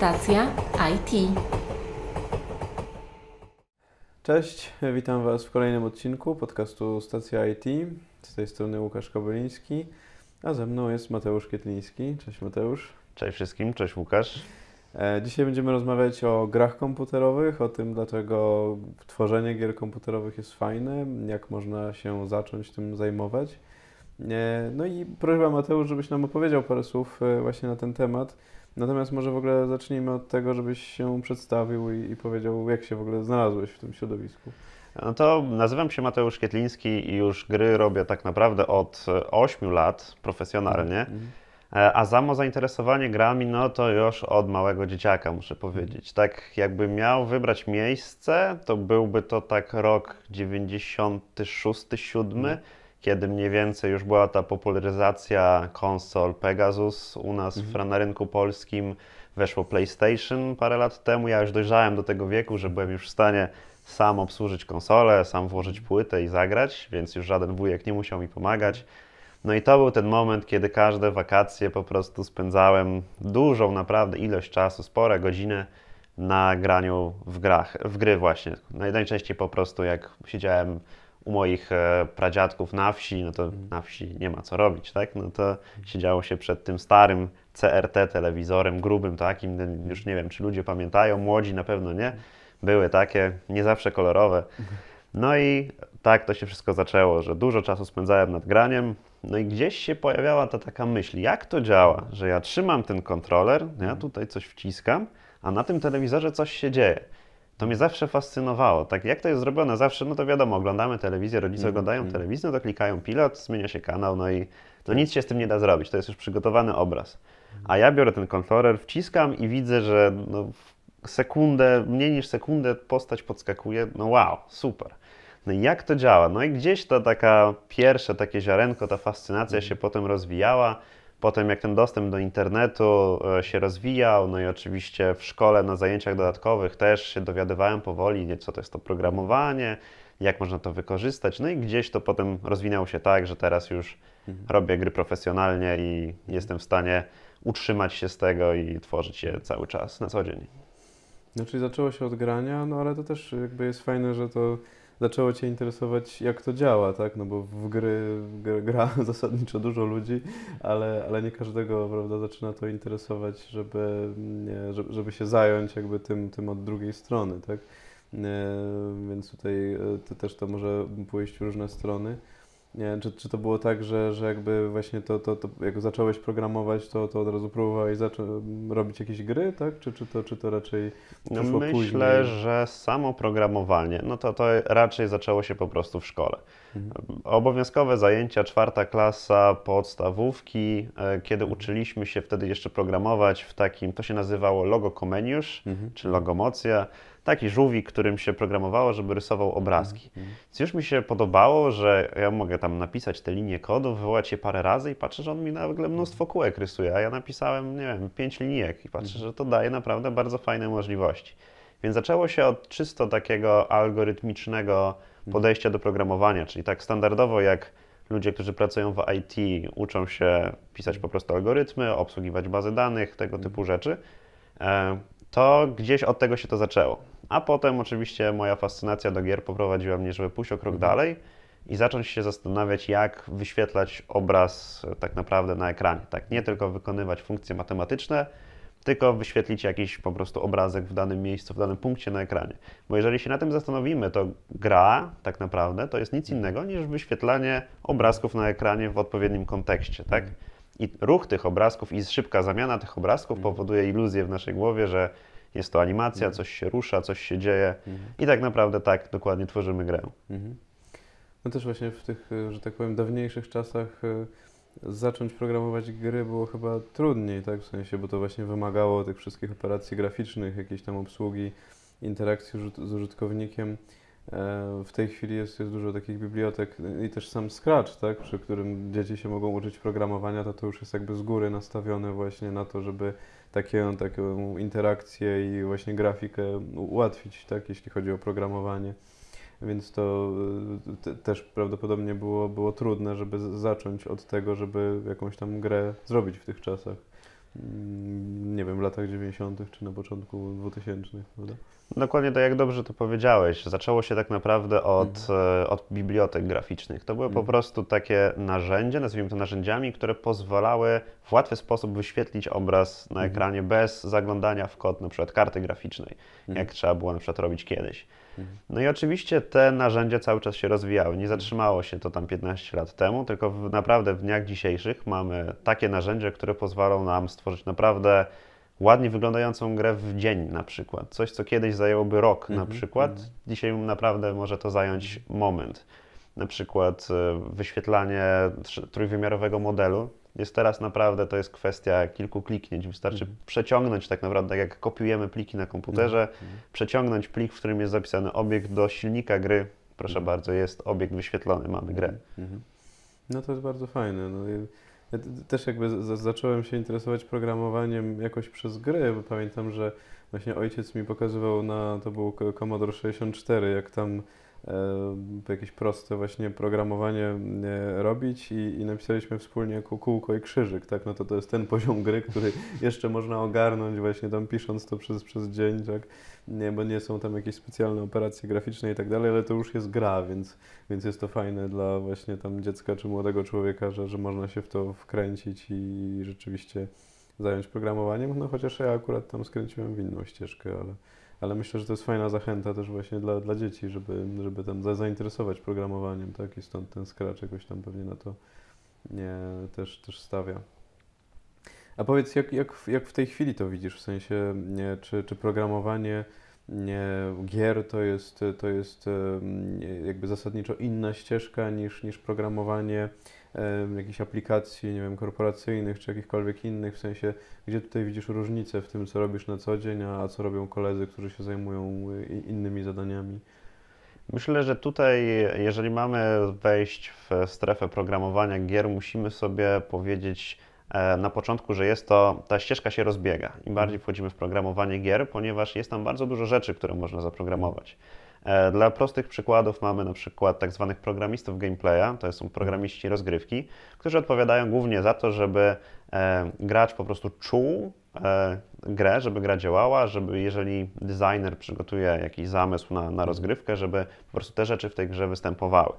Stacja IT. Cześć, witam Was w kolejnym odcinku podcastu Stacja IT. Z tej strony Łukasz Kobyliński, a ze mną jest Mateusz Kietliński. Cześć Mateusz. Cześć wszystkim, cześć Łukasz. E, dzisiaj będziemy rozmawiać o grach komputerowych, o tym, dlaczego tworzenie gier komputerowych jest fajne, jak można się zacząć tym zajmować. E, no i prośba Mateusz, żebyś nam opowiedział parę słów e, właśnie na ten temat, Natomiast może w ogóle zacznijmy od tego, żebyś się przedstawił i, i powiedział, jak się w ogóle znalazłeś w tym środowisku. No to nazywam się Mateusz Kietliński i już gry robię tak naprawdę od 8 e, lat profesjonalnie. Mhm, mhm. E, a samo zainteresowanie grami, no to już od małego dzieciaka, muszę powiedzieć. Tak, jakby miał wybrać miejsce, to byłby to tak rok 96-7 kiedy mniej więcej już była ta popularyzacja konsol Pegasus u nas mhm. na rynku polskim, weszło PlayStation parę lat temu. Ja już dojrzałem do tego wieku, że byłem już w stanie sam obsłużyć konsolę, sam włożyć mhm. płytę i zagrać, więc już żaden wujek nie musiał mi pomagać. No i to był ten moment, kiedy każde wakacje po prostu spędzałem dużą naprawdę ilość czasu, spore godziny na graniu w grach, w gry właśnie. Najczęściej po prostu jak siedziałem u moich e, pradziadków na wsi, no to mhm. na wsi nie ma co robić, tak? No to siedziało się przed tym starym CRT telewizorem grubym takim, mhm. już nie wiem, czy ludzie pamiętają, młodzi na pewno nie. Mhm. Były takie, nie zawsze kolorowe. No i tak to się wszystko zaczęło, że dużo czasu spędzałem nad graniem, no i gdzieś się pojawiała ta taka myśl, jak to działa, że ja trzymam ten kontroler, no ja tutaj coś wciskam, a na tym telewizorze coś się dzieje to mnie zawsze fascynowało. Tak jak to jest zrobione zawsze, no to wiadomo, oglądamy telewizję, rodzice mm, oglądają mm. telewizję, no to klikają pilot, zmienia się kanał, no i no nic się z tym nie da zrobić, to jest już przygotowany obraz. A ja biorę ten kontroler, wciskam i widzę, że no, sekundę, mniej niż sekundę postać podskakuje, no wow, super. No i jak to działa? No i gdzieś ta taka pierwsze takie ziarenko, ta fascynacja mm. się potem rozwijała. Potem jak ten dostęp do internetu e, się rozwijał, no i oczywiście w szkole na zajęciach dodatkowych też się dowiadywałem powoli, co to jest to programowanie, jak można to wykorzystać. No i gdzieś to potem rozwinęło się tak, że teraz już mhm. robię gry profesjonalnie i jestem w stanie utrzymać się z tego i tworzyć je cały czas, na co dzień. czyli znaczy zaczęło się od grania, no ale to też jakby jest fajne, że to zaczęło Cię interesować, jak to działa, tak? No bo w gry gra zasadniczo dużo ludzi, ale, ale nie każdego, prawda, zaczyna to interesować, żeby, nie, żeby się zająć jakby tym, tym od drugiej strony, tak? Więc tutaj e, też to może pójść w różne strony. Nie czy, czy to było tak, że, że jakby właśnie to, to, to, jak zacząłeś programować, to, to od razu próbowałeś robić jakieś gry, tak? Czy, czy, to, czy to raczej no Myślę, później? że samo programowanie, no to, to raczej zaczęło się po prostu w szkole. Obowiązkowe zajęcia, czwarta klasa podstawówki, e, kiedy uczyliśmy się wtedy jeszcze programować w takim, to się nazywało logo Comenius, mhm. czy logomocja, taki żółwik, którym się programowało, żeby rysował obrazki. Mhm, mhm. Więc już mi się podobało, że ja mogę tam napisać te linie kodu, wywołać je parę razy i patrzę, że on mi nagle mnóstwo kółek rysuje, a ja napisałem, nie wiem, pięć linijek i patrzę, mhm. że to daje naprawdę bardzo fajne możliwości. Więc zaczęło się od czysto takiego algorytmicznego Mhm. podejścia do programowania. Czyli tak standardowo jak ludzie, którzy pracują w IT, uczą się pisać po prostu algorytmy, obsługiwać bazy danych, tego mhm. typu rzeczy, e, to gdzieś od tego się to zaczęło. A potem oczywiście moja fascynacja do gier poprowadziła mnie, żeby pójść o krok mhm. dalej i zacząć się zastanawiać, jak wyświetlać obraz tak naprawdę na ekranie. Tak, nie tylko wykonywać funkcje matematyczne, tylko wyświetlić jakiś po prostu obrazek w danym miejscu, w danym punkcie na ekranie. Bo jeżeli się na tym zastanowimy, to gra tak naprawdę to jest nic mhm. innego niż wyświetlanie obrazków na ekranie w odpowiednim kontekście, tak? I ruch tych obrazków i szybka zamiana tych obrazków mhm. powoduje iluzję w naszej głowie, że jest to animacja, mhm. coś się rusza, coś się dzieje i tak naprawdę tak dokładnie tworzymy grę. No też właśnie w tych, że tak powiem, dawniejszych czasach y, zacząć programować gry było chyba trudniej, tak? W sensie, bo to właśnie wymagało tych wszystkich operacji graficznych, jakiejś tam obsługi, interakcji z użytkownikiem. E, w tej chwili jest, jest dużo takich bibliotek i też sam Scratch, tak, przy którym dzieci się mogą uczyć programowania, to to już jest jakby z góry nastawione właśnie na to, żeby takie, taką interakcję i właśnie grafikę ułatwić, tak, jeśli chodzi o programowanie więc to y, te, też prawdopodobnie było, było trudne, żeby zacząć od tego, żeby jakąś tam grę zrobić w tych czasach. Mm, nie wiem, w latach 90. czy na początku 2000. Prawda? Dokładnie tak, jak dobrze to powiedziałeś. Zaczęło się tak naprawdę od, mhm. E, od bibliotek graficznych. To były mhm. po prostu takie narzędzia, nazwijmy to narzędziami, które pozwalały w łatwy sposób wyświetlić obraz na mhm. ekranie mhm. bez zaglądania w kod na przykład karty graficznej, jak mhm. trzeba było na przykład robić kiedyś. No i oczywiście te narzędzia cały czas się rozwijały. Nie zatrzymało się to tam 15 lat temu, tylko w, naprawdę w dniach dzisiejszych mamy takie narzędzia, które pozwolą nam stworzyć naprawdę ładnie wyglądającą grę w dzień na przykład. Coś, co kiedyś zajęłoby rok na mhm, przykład, mhm. dzisiaj naprawdę może to zająć moment. Na przykład e, wyświetlanie trójwymiarowego modelu jest teraz naprawdę, to jest kwestia kilku kliknięć. Wystarczy mm. przeciągnąć tak naprawdę, tak jak kopiujemy pliki na komputerze, mm. przeciągnąć plik, w którym jest zapisany obiekt do silnika gry. Proszę mm. bardzo, jest obiekt wyświetlony, mamy grę. Mhm. Mhm. No to jest bardzo fajne. No, ja też jakby zacząłem się interesować programowaniem jakoś przez gry, bo pamiętam, że właśnie ojciec mi pokazywał na, to był Commodore 64, jak tam jakieś proste właśnie programowanie robić i, i napisaliśmy wspólnie jako kółko i krzyżyk, tak? No to to jest ten poziom gry, który jeszcze można ogarnąć właśnie tam pisząc to przez, przez dzień, tak? Nie, bo nie są tam jakieś specjalne operacje graficzne i tak dalej, ale to już jest gra, więc, więc jest to fajne dla właśnie tam dziecka czy młodego człowieka, że, że można się w to wkręcić i rzeczywiście zająć programowaniem, no chociaż ja akurat tam skręciłem w inną ścieżkę, ale ale myślę, że to jest fajna zachęta też właśnie dla, dla dzieci, żeby, żeby tam zainteresować programowaniem, tak? I stąd ten Scratch jakoś tam pewnie na to nie, też, też stawia. A powiedz, jak, jak, jak w tej chwili to widzisz? W sensie, nie, czy, czy programowanie nie, gier to jest, to jest jakby zasadniczo inna ścieżka niż, niż programowanie jakichś aplikacji, nie wiem, korporacyjnych czy jakichkolwiek innych, w sensie, gdzie tutaj widzisz różnicę w tym, co robisz na co dzień, a co robią koledzy, którzy się zajmują y, innymi zadaniami? Myślę, że tutaj, jeżeli mamy wejść w strefę programowania gier, musimy sobie powiedzieć e, na początku, że jest to, ta ścieżka się rozbiega. Im bardziej wchodzimy w programowanie gier, ponieważ jest tam bardzo dużo rzeczy, które można zaprogramować. E, dla prostych przykładów mamy na przykład tak zwanych programistów gameplaya, to są programiści rozgrywki, którzy odpowiadają głównie za to, żeby e, gracz po prostu czuł e, grę, żeby gra działała, żeby jeżeli designer przygotuje jakiś zamysł na, na rozgrywkę, żeby po prostu te rzeczy w tej grze występowały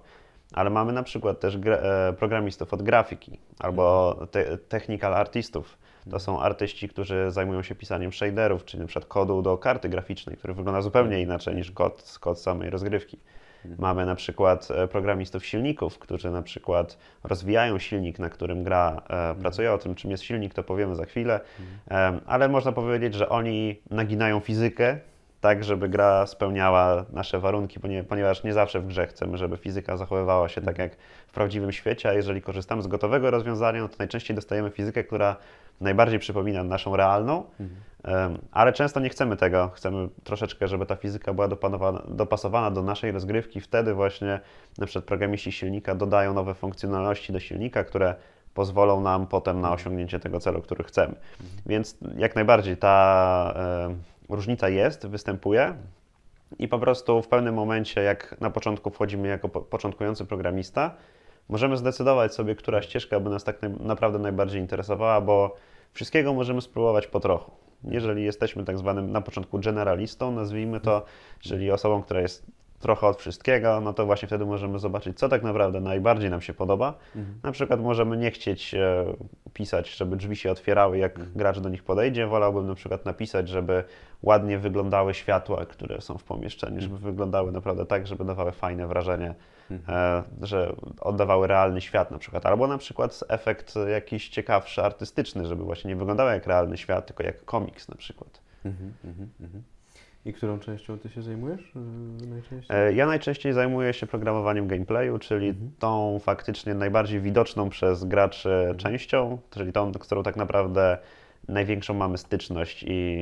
ale mamy na przykład też programistów od grafiki albo te technical artistów, to są artyści, którzy zajmują się pisaniem shaderów, czyli np. kodu do karty graficznej, który wygląda zupełnie tak. inaczej niż kod, kod samej rozgrywki. Mhm. Mamy na przykład e, programistów silników, którzy na przykład rozwijają silnik, na którym gra e, mhm. pracuje. O tym, czym jest silnik, to powiemy za chwilę, mhm. ale można powiedzieć, że oni naginają fizykę tak, żeby gra spełniała nasze warunki, ponieważ nie zawsze w grze chcemy, żeby fizyka zachowywała się tak jak w prawdziwym świecie, a jeżeli korzystamy z gotowego rozwiązania, no to najczęściej dostajemy fizykę, która najbardziej przypomina naszą realną, mhm. ale często nie chcemy tego. Chcemy troszeczkę, żeby ta fizyka była dopasowana do naszej rozgrywki. Wtedy właśnie na przykład programiści silnika dodają nowe funkcjonalności do silnika, które pozwolą nam potem na mhm. osiągnięcie tego celu, który chcemy. Mhm. Więc jak najbardziej ta różnica jest, występuje. I po prostu w pewnym momencie, jak na początku wchodzimy jako początkujący programista, możemy zdecydować sobie, która ścieżka by nas tak naprawdę najbardziej interesowała, bo Wszystkiego możemy spróbować po trochu. Jeżeli jesteśmy tak zwanym na początku generalistą, nazwijmy to, czyli osobą, która jest trochę od wszystkiego, no to właśnie wtedy możemy zobaczyć, co tak naprawdę najbardziej nam się podoba. Mhm. Na przykład możemy nie chcieć e, pisać, żeby drzwi się otwierały, jak mhm. gracz do nich podejdzie. Wolałbym na przykład napisać, żeby ładnie wyglądały światła, które są w pomieszczeniu, mhm. żeby wyglądały naprawdę tak, żeby dawały fajne wrażenie E, że oddawały realny świat na przykład, albo na przykład efekt jakiś ciekawszy, artystyczny, żeby właśnie nie wyglądały jak realny świat, tylko jak komiks na przykład. Mhm, mhm, mhm. i którą częścią ty się zajmujesz e, najczęściej? E, ja najczęściej zajmuję się programowaniem gameplayu, czyli mhm. tą faktycznie najbardziej widoczną przez graczy częścią, czyli tą, którą tak naprawdę największą mamy styczność i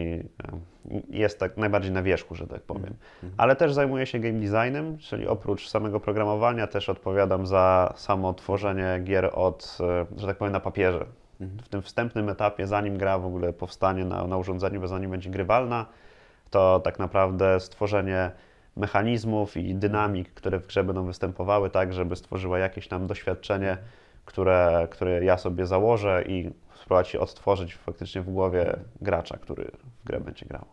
e, jest tak najbardziej na wierzchu, że tak powiem. Mhm. Mhm. Ale też zajmuję się game designem, czyli oprócz samego programowania też odpowiadam za samo tworzenie gier od, e, że tak powiem, na papierze. Mhm. W tym wstępnym etapie, zanim gra w ogóle powstanie na, na urządzeniu, bo zanim będzie grywalna, to tak naprawdę stworzenie mechanizmów i dynamik, które w grze będą występowały, tak żeby stworzyła jakieś tam doświadczenie, które, które ja sobie założę i spróbować się odtworzyć faktycznie w głowie gracza, który w grę będzie grał.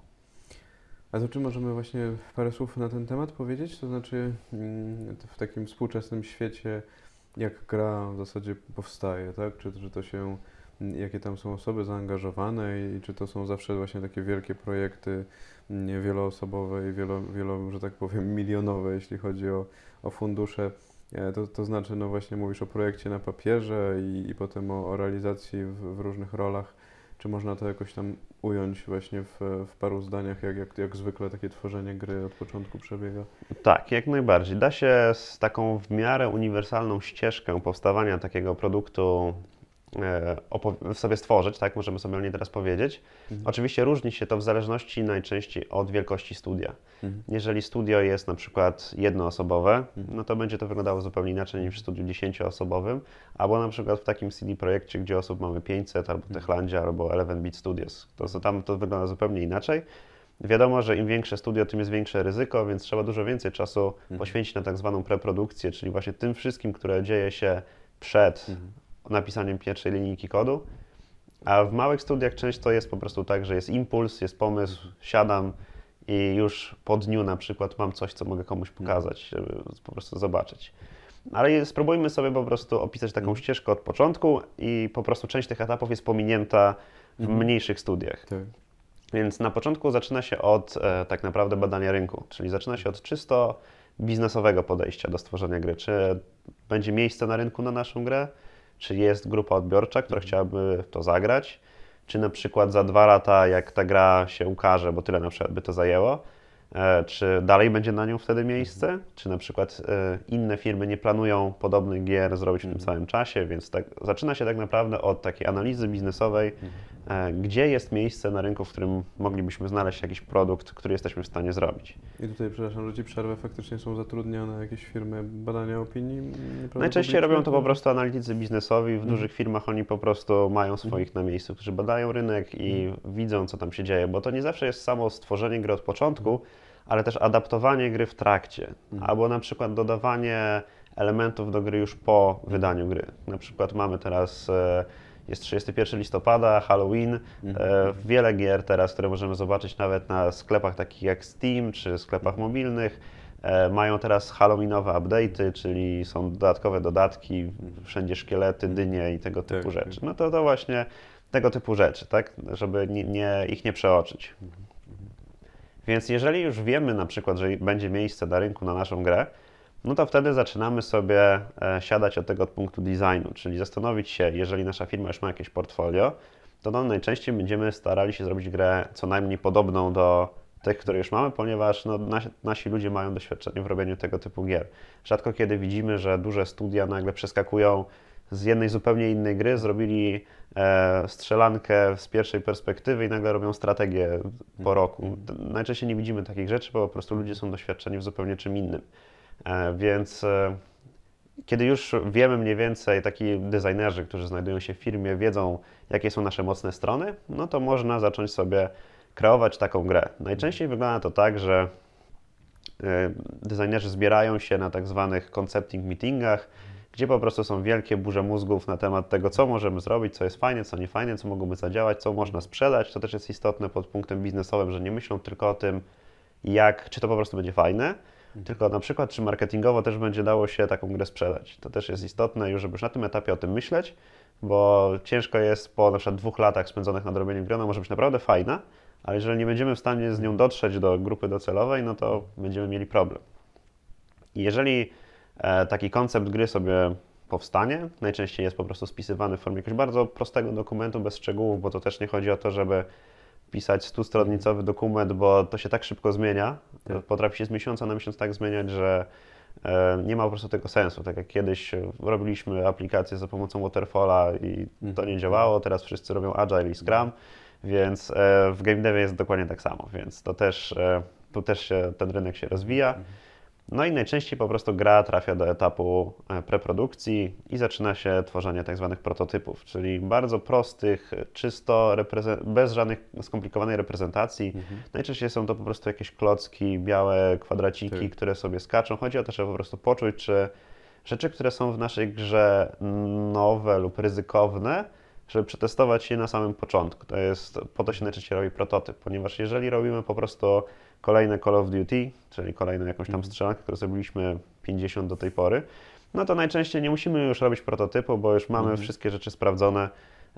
A to czy możemy właśnie parę słów na ten temat powiedzieć? To znaczy mm, w takim współczesnym świecie, jak gra w zasadzie powstaje, tak? Czy, czy to się, mm, jakie tam są osoby zaangażowane i, czy to są zawsze właśnie takie wielkie projekty mm, wieloosobowe i wielo, wielo że tak powiem, milionowe, jeśli chodzi o, o fundusze? E, to, to znaczy, no właśnie mówisz o projekcie na papierze i, i potem o, o realizacji w, w, różnych rolach. Czy można to jakoś tam ująć właśnie w, w paru zdaniach, jak, jak, jak zwykle takie tworzenie gry od początku przebiega? Tak, jak najbardziej. Da się z taką w miarę uniwersalną ścieżkę powstawania takiego produktu E, w sobie stworzyć, tak? Możemy sobie o niej teraz powiedzieć. Mhm. Oczywiście różni się to w zależności najczęściej od wielkości studia. Mhm. Jeżeli studio jest na przykład jednoosobowe, mhm. no to będzie to wyglądało zupełnie inaczej niż w studiu dziesięcioosobowym, albo na przykład w takim CD projekcie, gdzie osób mamy 500, albo mhm. Techlandia, albo Eleven Beat Studios. To, to tam to wygląda zupełnie inaczej. Wiadomo, że im większe studio, tym jest większe ryzyko, więc trzeba dużo więcej czasu mhm. poświęcić na tak zwaną preprodukcję, czyli właśnie tym wszystkim, które dzieje się przed mhm napisaniem pierwszej linijki kodu. A w małych studiach często jest po prostu tak, że jest impuls, jest pomysł, siadam i już po dniu na przykład mam coś, co mogę komuś pokazać, żeby po prostu zobaczyć. Ale spróbujmy sobie po prostu opisać taką mhm. ścieżkę od początku i po prostu część tych etapów jest pominięta w mhm. mniejszych studiach. Tak. Więc na początku zaczyna się od e, tak naprawdę badania rynku, czyli zaczyna się od czysto biznesowego podejścia do stworzenia gry. Czy będzie miejsce na rynku na naszą grę? czy jest grupa odbiorcza, która mhm. chciałaby w to zagrać, czy na przykład za dwa lata, jak ta gra się ukaże, bo tyle na przykład by to zajęło, E, czy dalej będzie na nią wtedy miejsce? Mhm. Czy na przykład e, inne firmy nie planują podobnych gier zrobić w tym samym mhm. czasie? Więc tak, zaczyna się tak naprawdę od takiej analizy biznesowej, mhm. e, gdzie jest miejsce na rynku, w którym moglibyśmy znaleźć jakiś produkt, który jesteśmy w stanie zrobić. I tutaj, przepraszam, że Ci przerwę, faktycznie są zatrudnione jakieś firmy badania opinii? Najczęściej robią to po prostu analitycy biznesowi. W dużych firmach oni po prostu mają swoich na miejscu, którzy badają rynek i widzą, co tam się dzieje, bo to nie zawsze jest samo stworzenie gry od początku, ale też adaptowanie gry w trakcie, mhm. albo na przykład dodawanie elementów do gry już po wydaniu gry. Na przykład mamy teraz e, jest 31 listopada, Halloween. E, mhm. Wiele gier teraz, które możemy zobaczyć nawet na sklepach takich jak Steam czy sklepach mobilnych. E, mają teraz halloweenowe update'y, czyli są dodatkowe dodatki, wszędzie szkielety, mhm. dynie i tego tak, typu tak, rzeczy. No to, to właśnie tego typu rzeczy, tak? Żeby nie, nie, ich nie przeoczyć. Mhm. Więc jeżeli już wiemy na przykład, że będzie miejsce na rynku na naszą grę, no to wtedy zaczynamy sobie e, siadać od tego od punktu designu, czyli zastanowić się, jeżeli nasza firma już ma jakieś portfolio, to no najczęściej będziemy starali się zrobić grę co najmniej podobną do tych, które już mamy, ponieważ no, nasi, nasi, ludzie mają doświadczenie w robieniu tego typu gier. Rzadko kiedy widzimy, że duże studia nagle przeskakują z jednej zupełnie innej gry zrobili e, strzelankę z pierwszej perspektywy i nagle robią strategię po mhm. roku. Najczęściej nie widzimy takich rzeczy, bo po prostu ludzie są doświadczeni w zupełnie czym innym. E, więc e, kiedy już wiemy mniej więcej, taki designerzy, którzy znajdują się w firmie, wiedzą, jakie są nasze mocne strony, no to można zacząć sobie kreować taką grę. Najczęściej wygląda to tak, że designerzy zbierają się na tak zwanych concepting meetingach, gdzie po prostu są wielkie burze mózgów na temat tego, co możemy zrobić, co jest fajne, co nie fajne, co mogłoby zadziałać, co można sprzedać. To też jest istotne pod punktem biznesowym, że nie myślą tylko o tym, jak, czy to po prostu będzie fajne, mhm. tylko na przykład, czy marketingowo też będzie dało się taką grę sprzedać. To też jest istotne już, żeby już na tym etapie o tym myśleć, bo ciężko jest po na przykład dwóch latach spędzonych nad robieniem gry, może być naprawdę fajna, ale jeżeli nie będziemy w stanie z nią dotrzeć do grupy docelowej, no to będziemy mieli problem. I jeżeli E, taki koncept gry sobie powstanie. Najczęściej jest po prostu spisywany w formie jakiegoś bardzo prostego dokumentu, bez szczegółów, bo to też nie chodzi o to, żeby pisać stustronicowy dokument, bo to się tak szybko zmienia. Tak. Potrafi się z miesiąca na miesiąc tak zmieniać, że e, nie ma po prostu tego sensu. Tak jak kiedyś robiliśmy aplikacje za pomocą Waterfalla i mhm. to nie działało, teraz wszyscy robią Agile i Scrum, więc e, w game devie jest dokładnie tak samo, więc to też, tu też się, ten rynek się rozwija. Mhm. No i najczęściej po prostu gra trafia do etapu e, preprodukcji i zaczyna się tworzenie tzw. Tak prototypów, czyli bardzo prostych, czysto bez żadnych skomplikowanej reprezentacji. Mhm. Najczęściej są to po prostu jakieś klocki, białe kwadraciki, tak. które sobie skaczą. Chodzi o to, żeby po prostu poczuć, czy rzeczy, które są w naszej grze nowe lub ryzykowne, żeby przetestować je na samym początku. To jest, po to się najczęściej robi prototyp, ponieważ jeżeli robimy po prostu kolejne Call of Duty, czyli kolejną jakąś tam mhm. strzelankę, którą zrobiliśmy 50 do tej pory, no to najczęściej nie musimy już robić prototypu, bo już mamy mhm. wszystkie rzeczy sprawdzone,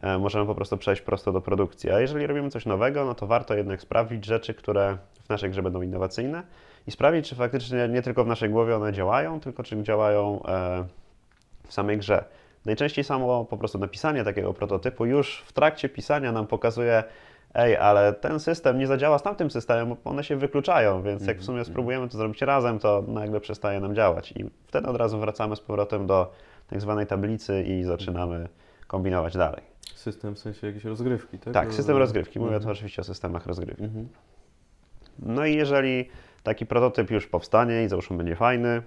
e, możemy po prostu przejść prosto do produkcji. A jeżeli robimy coś nowego, no to warto jednak sprawdzić rzeczy, które w naszej grze będą innowacyjne i sprawdzić, czy faktycznie nie tylko w naszej głowie one działają, tylko czy działają e, w samej grze. Najczęściej samo po prostu napisanie takiego prototypu już w trakcie pisania nam pokazuje, ej, ale ten system nie zadziała z tamtym systemem, bo one się wykluczają, więc jak w sumie mhm, spróbujemy to zrobić razem, to nagle przestaje nam działać. I wtedy od razu wracamy z powrotem do tak zwanej tablicy i zaczynamy kombinować dalej. System w sensie jakiejś rozgrywki, tak? Tak, no, system no, no. rozgrywki. Mówię mhm. tu oczywiście o systemach rozgrywki. Mhm. No i jeżeli taki prototyp już powstanie i załóżmy będzie fajny,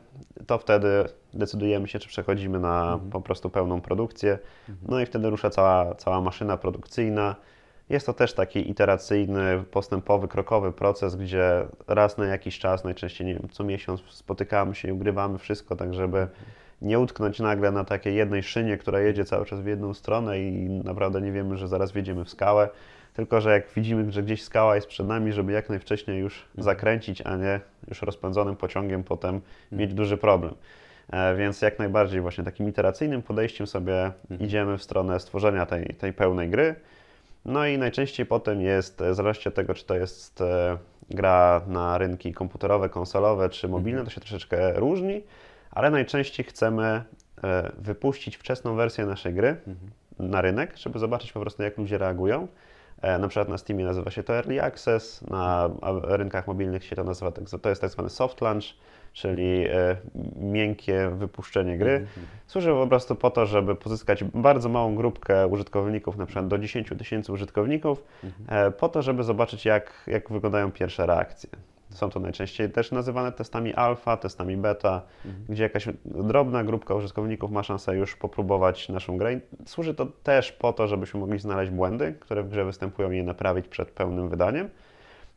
to wtedy decydujemy się, czy przechodzimy na mhm. po prostu pełną produkcję. Mhm. No i wtedy rusza cała, cała maszyna produkcyjna. Jest to też taki iteracyjny, postępowy, krokowy proces, gdzie raz na jakiś czas, najczęściej nie wiem, co miesiąc spotykamy się i ugrywamy wszystko, tak żeby mhm. nie utknąć nagle na takiej jednej szynie, która jedzie cały czas w jedną stronę i naprawdę nie wiemy, że zaraz wjedziemy w skałę. Tylko, że jak widzimy, że gdzieś skała jest przed nami, żeby jak najwcześniej już mhm. zakręcić, a nie już rozpędzonym pociągiem potem mhm. mieć duży problem. E, więc jak najbardziej właśnie takim iteracyjnym podejściem sobie mhm. idziemy w stronę stworzenia tej, tej pełnej gry. No i najczęściej potem jest, zależnie od tego, czy to jest e, gra na rynki komputerowe, konsolowe czy mobilne, to się troszeczkę różni, ale najczęściej chcemy e, wypuścić wczesną wersję naszej gry na rynek, żeby zobaczyć po prostu, jak ludzie reagują. E, na przykład na Steamie nazywa się to Early Access, na rynkach mobilnych się to nazywa, tak to jest tak zwany soft launch, czyli e, miękkie wypuszczenie gry. Mhm, mhm. Służy po prostu po to, żeby pozyskać bardzo małą grupkę użytkowników, na przykład do 10 tysięcy użytkowników, mhm. e, po to, żeby zobaczyć jak, jak wyglądają pierwsze reakcje. Są to najczęściej też nazywane testami alfa, testami beta, mhm. gdzie jakaś drobna grupka użytkowników ma szansę już popróbować naszą grę. Służy to też po to, żebyśmy mogli znaleźć błędy, które w grze występują i je naprawić przed pełnym wydaniem,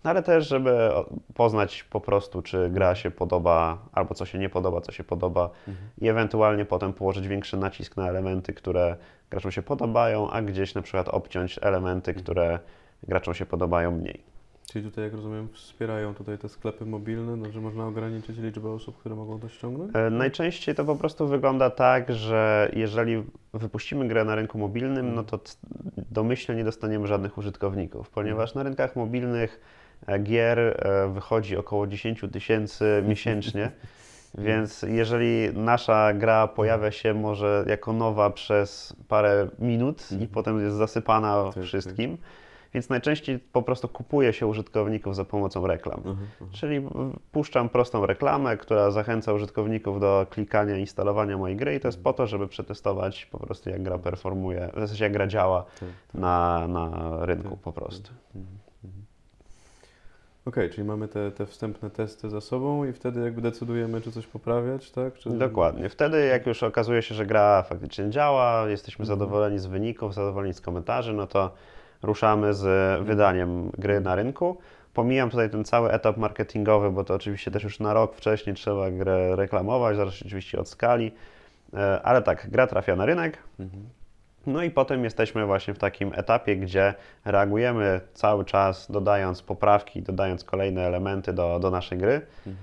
no, ale też, żeby poznać po prostu, czy gra się podoba, albo co się nie podoba, co się podoba mhm. i ewentualnie potem położyć większy nacisk na elementy, które graczom się podobają, a gdzieś na przykład obciąć elementy, mhm. które graczom się podobają mniej. Czyli tutaj, jak rozumiem, wspierają tutaj te sklepy mobilne, no, że można ograniczyć liczbę osób, które mogą to ściągnąć? E, najczęściej to po prostu wygląda tak, że jeżeli wypuścimy grę na rynku mobilnym, no mhm. to domyślnie nie dostaniemy żadnych użytkowników, ponieważ mhm. na rynkach mobilnych e, gier e, wychodzi około 10 tysięcy miesięcznie. Mhm. Więc jeżeli nasza gra pojawia się może jako nowa przez parę minut i potem jest zasypana tak, tak. wszystkim, więc najczęściej po prostu kupuje się użytkowników za pomocą reklam. Uh mhm, -huh. Mhm. Czyli puszczam prostą reklamę, która zachęca użytkowników do klikania, instalowania mojej gry i to jest mhm. po to, żeby przetestować po prostu jak gra performuje, w zasadzie jak gra działa tak, tak. na, na rynku tak, po prostu. OK, czyli mamy te, te wstępne testy za sobą i wtedy jakby decydujemy, czy coś poprawiać, tak? Czy... Dokładnie. Wtedy, jak już okazuje się, że gra faktycznie działa, jesteśmy zadowoleni z wyników, zadowoleni z komentarzy, no to ruszamy z mhm. wydaniem gry na rynku. Pomijam tutaj ten cały etap marketingowy, bo to oczywiście też już na rok wcześniej trzeba grę reklamować, zaraz oczywiście od skali, e, ale tak, gra trafia na rynek. Mhm. No i potem jesteśmy właśnie w takim etapie, gdzie reagujemy cały czas, dodając poprawki, dodając kolejne elementy do, do naszej gry. Mhm.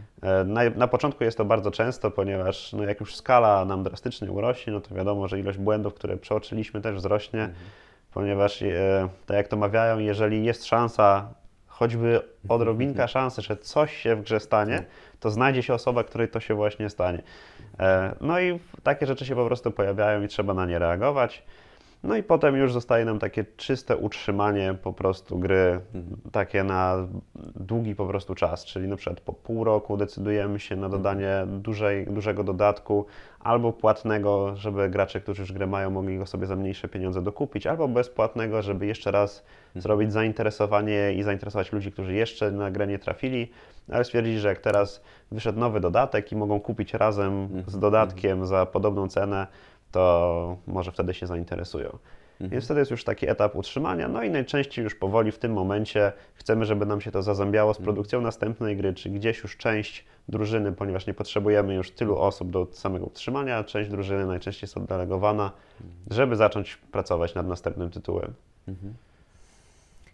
E, na, na, początku jest to bardzo często, ponieważ no jak już skala nam drastycznie urośnie, no to wiadomo, że ilość błędów, które przeoczyliśmy, też wzrośnie. Mhm ponieważ e, tak jak to mawiają, jeżeli jest szansa, choćby odrobinka szansy, że coś się w grze stanie, tak. to znajdzie się osoba, której to się właśnie stanie. E, no i takie rzeczy się po prostu pojawiają i trzeba na nie reagować. No i potem już zostaje nam takie czyste utrzymanie po prostu gry, mhm. takie na długi po prostu czas, czyli na przykład po pół roku decydujemy się na mhm. dodanie dużej, dużego dodatku albo płatnego, żeby gracze, którzy już grę mają, mogli go sobie za mniejsze pieniądze dokupić, albo bezpłatnego, żeby jeszcze raz mhm. zrobić zainteresowanie i zainteresować ludzi, którzy jeszcze na grę nie trafili, ale stwierdzić, że jak teraz wyszedł nowy dodatek i mogą kupić razem z dodatkiem za podobną cenę, to może wtedy się zainteresują. Mhm. Więc wtedy jest już taki etap utrzymania, no i najczęściej już powoli w tym momencie chcemy, żeby nam się to zazębiało z mhm. produkcją następnej gry, czy gdzieś już część drużyny, ponieważ nie potrzebujemy już tylu osób do samego utrzymania, część drużyny najczęściej jest oddelegowana, mhm. żeby zacząć pracować nad następnym tytułem. Mhm.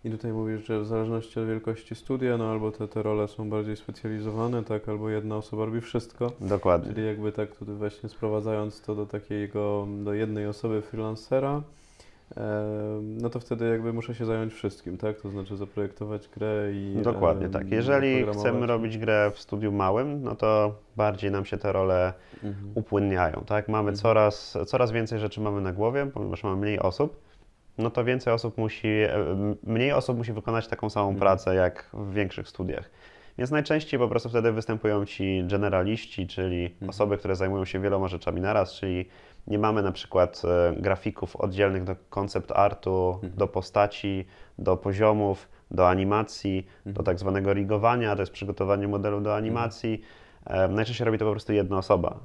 I tutaj mówisz, że w zależności od wielkości studia, no albo te, te role są bardziej specjalizowane, tak, albo jedna osoba robi wszystko. Dokładnie. Czyli jakby tak tutaj właśnie sprowadzając to do takiego, do jednej osoby freelancera, e, no to wtedy jakby muszę się zająć wszystkim, tak? To znaczy zaprojektować grę i. E, Dokładnie tak. Jeżeli chcemy robić grę w studiu małym, no to bardziej nam się te role mhm. upłynniają, tak? Mamy mhm. coraz, coraz więcej rzeczy mamy na głowie, ponieważ mamy mniej osób no to więcej osób musi, e, mniej osób musi wykonać taką samą mhm. pracę jak w większych studiach. Więc najczęściej po prostu wtedy występują ci generaliści, czyli mhm. osoby, które zajmują się wieloma rzeczami naraz, czyli nie mamy na przykład e, grafików oddzielnych do koncept artu, mhm. do postaci, do poziomów, do animacji, do tak zwanego rigowania, to jest przygotowanie modelu do animacji. E, najczęściej robi to po prostu jedna osoba.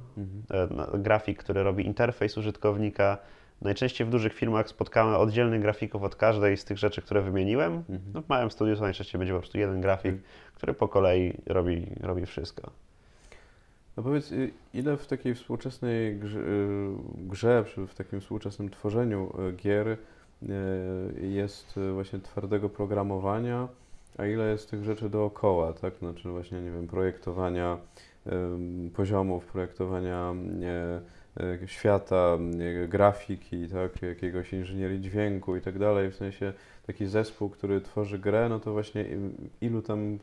No, grafik, który robi interfejs użytkownika, Najczęściej w dużych firmach spotkamy oddzielnych grafików od każdej z tych rzeczy, które wymieniłem. Mhm. No, w małym studiu to najczęściej będzie po prostu jeden grafik, mhm. który po kolei robi, robi wszystko. No powiedz, y, ile w takiej współczesnej grze, y, grze w takim współczesnym tworzeniu y, gier jest właśnie twardego programowania, a ile jest tych rzeczy dookoła, tak? Znaczy właśnie, nie wiem, projektowania poziomów, projektowania E, świata, e, grafiki, tak, jakiegoś inżynierii dźwięku i tak dalej, w sensie taki zespół, który tworzy grę, no to właśnie ilu tam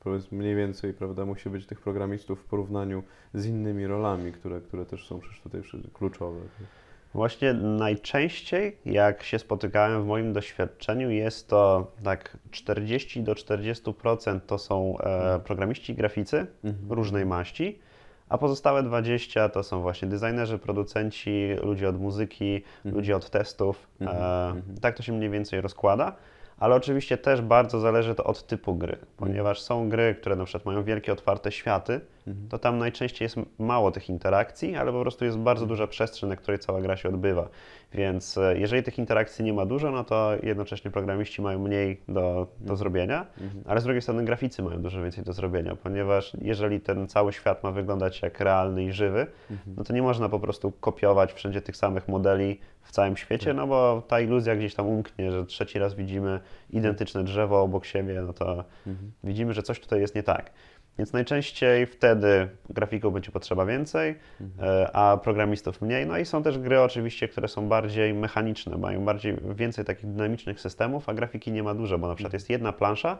powiedzmy mniej więcej, prawda, musi być tych programistów w porównaniu z innymi rolami, które, które też są przecież tutaj kluczowe. Tak? Właśnie najczęściej, jak się spotykałem w moim doświadczeniu, jest to tak 40 do 40% to są e, mhm. programiści graficy mhm. różnej maści, a pozostałe 20 to są właśnie designerzy, producenci, ludzie od muzyki, mhm. ludzie od testów. Mhm. E, mhm. tak to się mniej więcej rozkłada ale oczywiście też bardzo zależy to od typu gry, ponieważ są gry, które na przykład mają wielkie otwarte światy, mhm. to tam najczęściej jest mało tych interakcji, ale po prostu jest bardzo duża przestrzeń, na której cała gra się odbywa. Więc e, jeżeli tych interakcji nie ma dużo, no to jednocześnie programiści mają mniej do, do mhm. zrobienia, mhm. ale z drugiej strony graficy mają dużo więcej do zrobienia, ponieważ jeżeli ten cały świat ma wyglądać jak realny i żywy, no to nie można po prostu kopiować wszędzie tych samych modeli, całym świecie, tak. no bo ta iluzja gdzieś tam umknie, że trzeci raz widzimy identyczne drzewo obok siebie, no to mhm. widzimy, że coś tutaj jest nie tak. Więc najczęściej wtedy grafików będzie potrzeba więcej, mhm. e, a programistów mniej. No i są też gry oczywiście, które są bardziej mechaniczne, mają bardziej więcej takich dynamicznych systemów, a grafiki nie ma dużo, bo na przykład mhm. jest jedna plansza,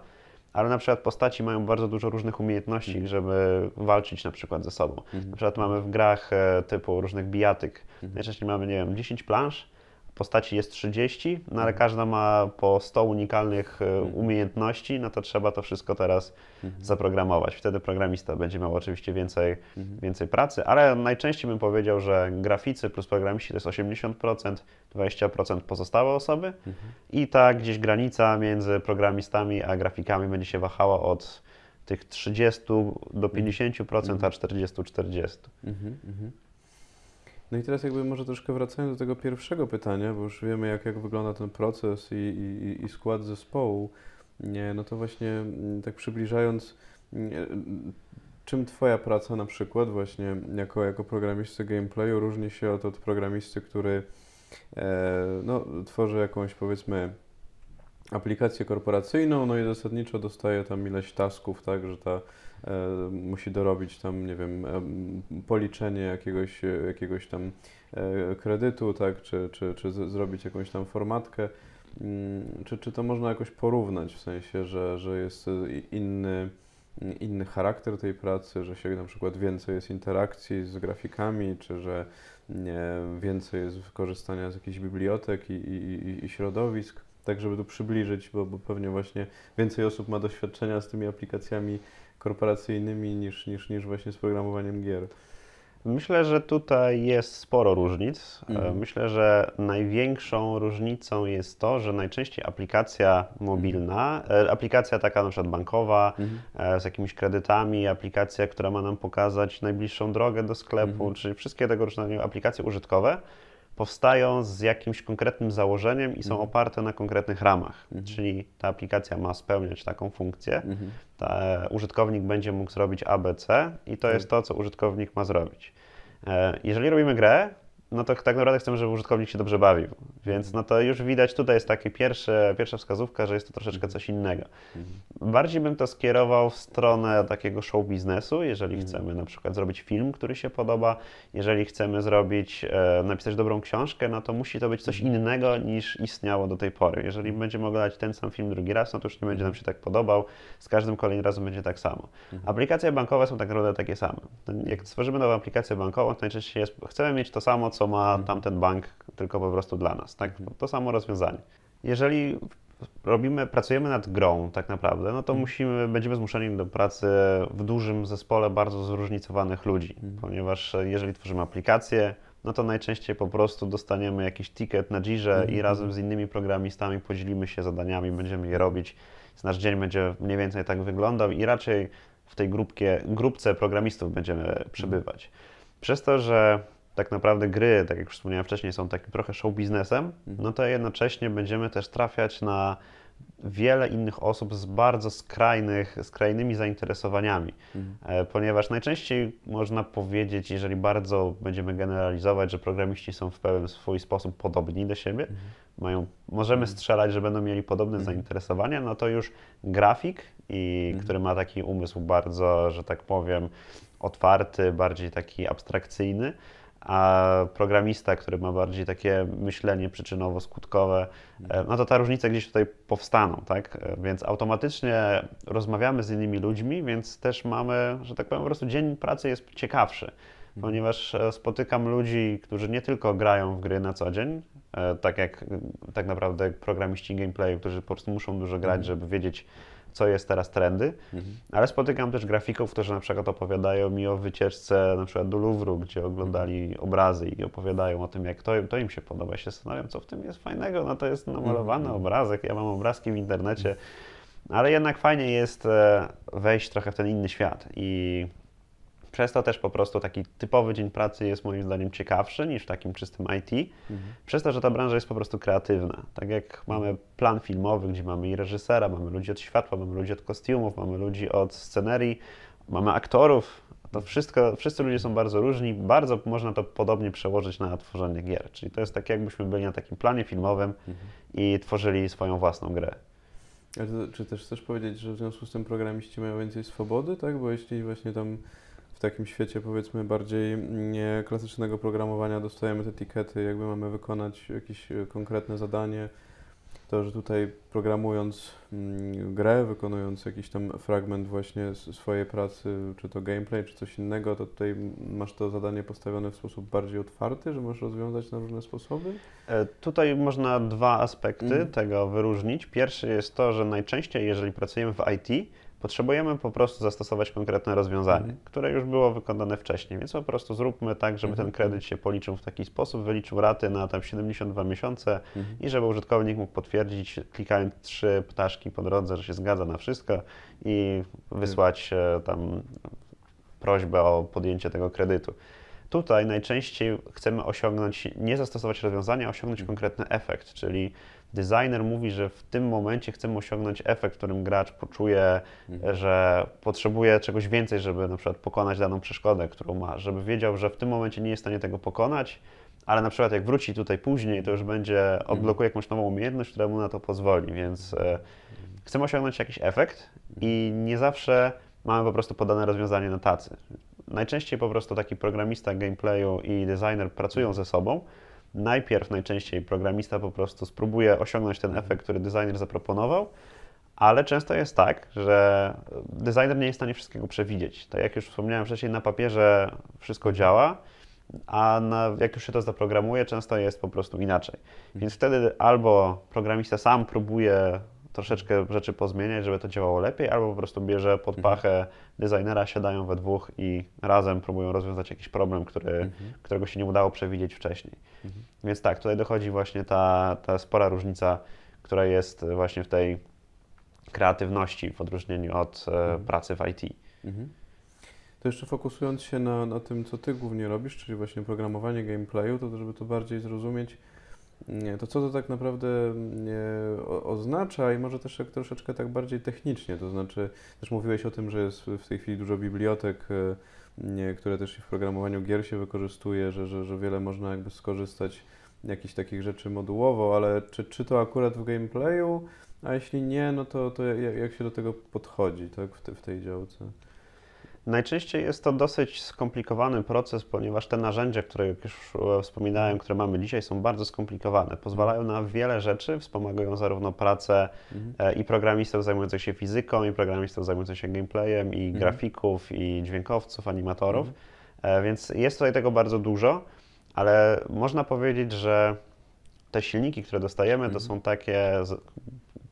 ale na przykład postaci mają bardzo dużo różnych umiejętności, mhm. żeby walczyć na przykład ze sobą. Mhm. Na przykład mamy w grach e, typu różnych bijatyk, mhm. najczęściej mamy, nie wiem, 10 plansz, postaci jest 30, no ale mhm. każda ma po 100 unikalnych e, mhm. umiejętności, no to trzeba to wszystko teraz mhm. zaprogramować. Wtedy programista będzie miał oczywiście więcej, więcej pracy, ale najczęściej bym powiedział, że graficy plus programiści to jest 80%, 20% pozostałe osoby i ta gdzieś granica między programistami a grafikami będzie się wahała od tych 30 do 50%, a 40-40. No i teraz jakby może troszkę wracając do tego pierwszego pytania, bo już wiemy jak, jak wygląda ten proces i, i, i skład zespołu, nie, no to właśnie mm, tak przybliżając, nie, mm, czym Twoja praca na przykład właśnie jako, jako programisty gameplayu różni się od, od programisty, który e, no, tworzy jakąś powiedzmy aplikację korporacyjną, no i zasadniczo dostaje tam ileś tasków, tak, że ta E, musi dorobić tam, nie wiem, policzenie jakiegoś, e, jakiegoś tam e, kredytu, tak, czy, czy, czy zrobić jakąś tam formatkę. Mm, czy, czy to można jakoś porównać w sensie, że, że jest inny, inny charakter tej pracy, że się na przykład więcej jest interakcji z grafikami, czy że nie, więcej jest wykorzystania z jakichś bibliotek i, i, i środowisk, tak żeby tu przybliżyć, bo, bo pewnie właśnie więcej osób ma doświadczenia z tymi aplikacjami korporacyjnymi niż, niż, niż właśnie z programowaniem gier? Myślę, że tutaj jest sporo różnic. E, mhm. Myślę, że największą różnicą jest to, że najczęściej aplikacja mobilna, e, aplikacja taka na przykład bankowa mhm. E, z jakimiś kredytami, aplikacja, która ma nam pokazać najbliższą drogę do sklepu, mhm. czyli wszystkie tego rodzaju aplikacje użytkowe, powstają z jakimś konkretnym założeniem i są mhm. oparte na konkretnych ramach. Mhm. Czyli ta aplikacja ma spełniać taką funkcję, mhm. ta, e, użytkownik będzie mógł zrobić ABC i to jest to, co użytkownik ma zrobić. E, jeżeli robimy grę, no to tak naprawdę chcemy, żeby użytkownik się dobrze bawił. Więc no to już widać, tutaj jest taka pierwsza wskazówka, że jest to troszeczkę mhm. coś innego. Mhm. Bardziej bym to skierował w stronę takiego show biznesu, jeżeli mhm. chcemy na przykład zrobić film, który się podoba, jeżeli chcemy zrobić, e, napisać dobrą książkę, no to musi to być coś innego niż istniało do tej pory. Jeżeli będziemy oglądać ten sam film drugi raz, no to już nie będzie nam się tak podobał, z każdym kolejnym razem będzie tak samo. Aplikacje bankowe są tak naprawdę takie same. Jak stworzymy nową aplikację bankową, to najczęściej jest, chcemy mieć to samo, co ma mhm. tamten bank, tylko po prostu dla nas. Tak? To samo rozwiązanie. Jeżeli robimy, pracujemy nad grą tak naprawdę, no to mhm. musimy, będziemy zmuszeni do pracy w dużym zespole bardzo zróżnicowanych ludzi, mhm. ponieważ jeżeli tworzymy aplikację, no to najczęściej po prostu dostaniemy jakiś ticket na Jirze i razem z innymi programistami podzielimy się zadaniami, będziemy je robić. Nasz dzień będzie mniej więcej tak wyglądał i raczej w tej grupkie, grupce programistów będziemy przebywać. Przez to, że tak naprawdę gry, tak jak wspomniałem wcześniej, są takim trochę show biznesem, mhm. no to jednocześnie będziemy też trafiać na wiele innych osób z bardzo skrajnych, skrajnymi zainteresowaniami, mhm. E, ponieważ najczęściej można powiedzieć, jeżeli bardzo będziemy generalizować, że programiści są w pewien swój sposób podobni do siebie, mhm. mają, możemy mhm. strzelać, że będą mieli podobne mhm. zainteresowania, no to już grafik, i, mhm. który ma taki umysł bardzo, że tak powiem, otwarty, bardziej taki abstrakcyjny, a programista, który ma bardziej takie myślenie przyczynowo-skutkowe, e, no to ta różnica gdzieś tutaj powstaną, tak? E, więc automatycznie rozmawiamy z innymi ludźmi, więc też mamy, że tak powiem, po prostu dzień pracy jest ciekawszy, ponieważ e, spotykam ludzi, którzy nie tylko grają w gry na co dzień, tak jak tak naprawdę programiści gameplay, którzy po prostu muszą dużo grać, mhm. żeby wiedzieć, co jest teraz trendy, mhm. ale spotykam też grafików, którzy na przykład opowiadają mi o wycieczce na przykład do Louvru, gdzie oglądali obrazy i opowiadają o tym, jak to, to im się podoba. Ja się zastanawiam, co w tym jest fajnego, no to jest namalowany mhm. obrazek, ja mam obrazki w internecie, ale jednak fajnie jest e, wejść trochę w ten inny świat i przez to też po prostu taki typowy dzień pracy jest moim zdaniem ciekawszy niż w takim czystym IT, mhm. przez to, że ta branża jest po prostu kreatywna. Tak jak mhm. mamy plan filmowy, gdzie mamy i reżysera, mamy ludzi od światła, mamy ludzi od kostiumów, mamy ludzi od scenerii, mamy aktorów, to wszystko, wszyscy ludzie są bardzo różni, bardzo można to podobnie przełożyć na tworzenie gier. Czyli to jest tak, jakbyśmy byli na takim planie filmowym mhm. i tworzyli swoją własną grę. Ale to, czy też chcesz powiedzieć, że w związku z tym programiści mają więcej swobody, tak? Bo jeśli właśnie tam w takim świecie powiedzmy bardziej klasycznego programowania dostajemy te etykiety, jakby mamy wykonać jakieś e, konkretne zadanie. To, że tutaj programując mm, grę, wykonując jakiś tam fragment właśnie swojej pracy, czy to gameplay, czy coś innego, to tutaj masz to zadanie postawione w sposób bardziej otwarty, że możesz rozwiązać na różne sposoby? E, tutaj można dwa aspekty mm. tego wyróżnić. Pierwszy jest to, że najczęściej, jeżeli pracujemy w IT, Potrzebujemy po prostu zastosować konkretne rozwiązanie, mhm. które już było wykonane wcześniej, więc po prostu zróbmy tak, żeby ten mhm. kredyt się policzył w taki sposób, wyliczył raty na tam 72 miesiące mhm. i żeby użytkownik mógł potwierdzić, klikając trzy ptaszki po drodze, że się zgadza na wszystko i wysłać e, tam prośbę o podjęcie tego kredytu. Tutaj najczęściej chcemy osiągnąć, nie zastosować rozwiązania, a osiągnąć konkretny efekt, czyli designer mówi, że w tym momencie chcemy osiągnąć efekt, w którym gracz poczuje, mhm. że potrzebuje czegoś więcej, żeby na przykład pokonać daną przeszkodę, którą ma, żeby wiedział, że w tym momencie nie jest w stanie tego pokonać, ale na przykład jak wróci tutaj później, to już będzie mhm. odblokuje jakąś nową umiejętność, która mu na to pozwoli, więc e, chcemy osiągnąć jakiś efekt mhm. i nie zawsze mamy po prostu podane rozwiązanie na tacy. Najczęściej po prostu taki programista gameplayu i designer pracują ze sobą, najpierw najczęściej programista po prostu spróbuje osiągnąć ten efekt, który designer zaproponował, ale często jest tak, że designer nie jest w stanie wszystkiego przewidzieć. Tak jak już wspomniałem wcześniej, na papierze wszystko działa, a na, jak już się to zaprogramuje, często jest po prostu inaczej. Mhm. Więc wtedy albo programista sam próbuje troszeczkę rzeczy pozmieniać, żeby to działało lepiej, albo po prostu bierze pod mhm. pachę designera, siadają we dwóch i razem próbują rozwiązać jakiś problem, który, mhm. którego się nie udało przewidzieć wcześniej. Mhm. Więc tak, tutaj dochodzi właśnie ta, ta spora różnica, która jest właśnie w tej kreatywności w odróżnieniu od e, pracy w IT. To jeszcze fokusując się na, na tym, co ty głównie robisz, czyli właśnie programowanie gameplayu, to żeby to bardziej zrozumieć, nie, to co to tak naprawdę mm, e, oznacza i może też troszeczkę tak bardziej technicznie, to znaczy też mówiłeś o tym, że jest w tej chwili dużo bibliotek, e, nie, które też w programowaniu gier się wykorzystuje, że, że, że wiele można jakby skorzystać jakichś takich rzeczy modułowo, ale czy, czy to akurat w gameplayu, a jeśli nie, no to, to jak, jak się do tego podchodzi tak, w, te, w tej działce? Najczęściej jest to dosyć skomplikowany proces, ponieważ te narzędzia, które już e, wspominałem, które mamy dzisiaj, są bardzo skomplikowane. Pozwalają na wiele rzeczy, wspomagają zarówno pracę mhm. E, i programistów zajmujących się fizyką, i programistów zajmujących się gameplayem, i mhm. grafików, i dźwiękowców, animatorów. Mhm. E, więc jest tutaj tego bardzo dużo, ale można powiedzieć, że te silniki, które dostajemy, to mhm. są takie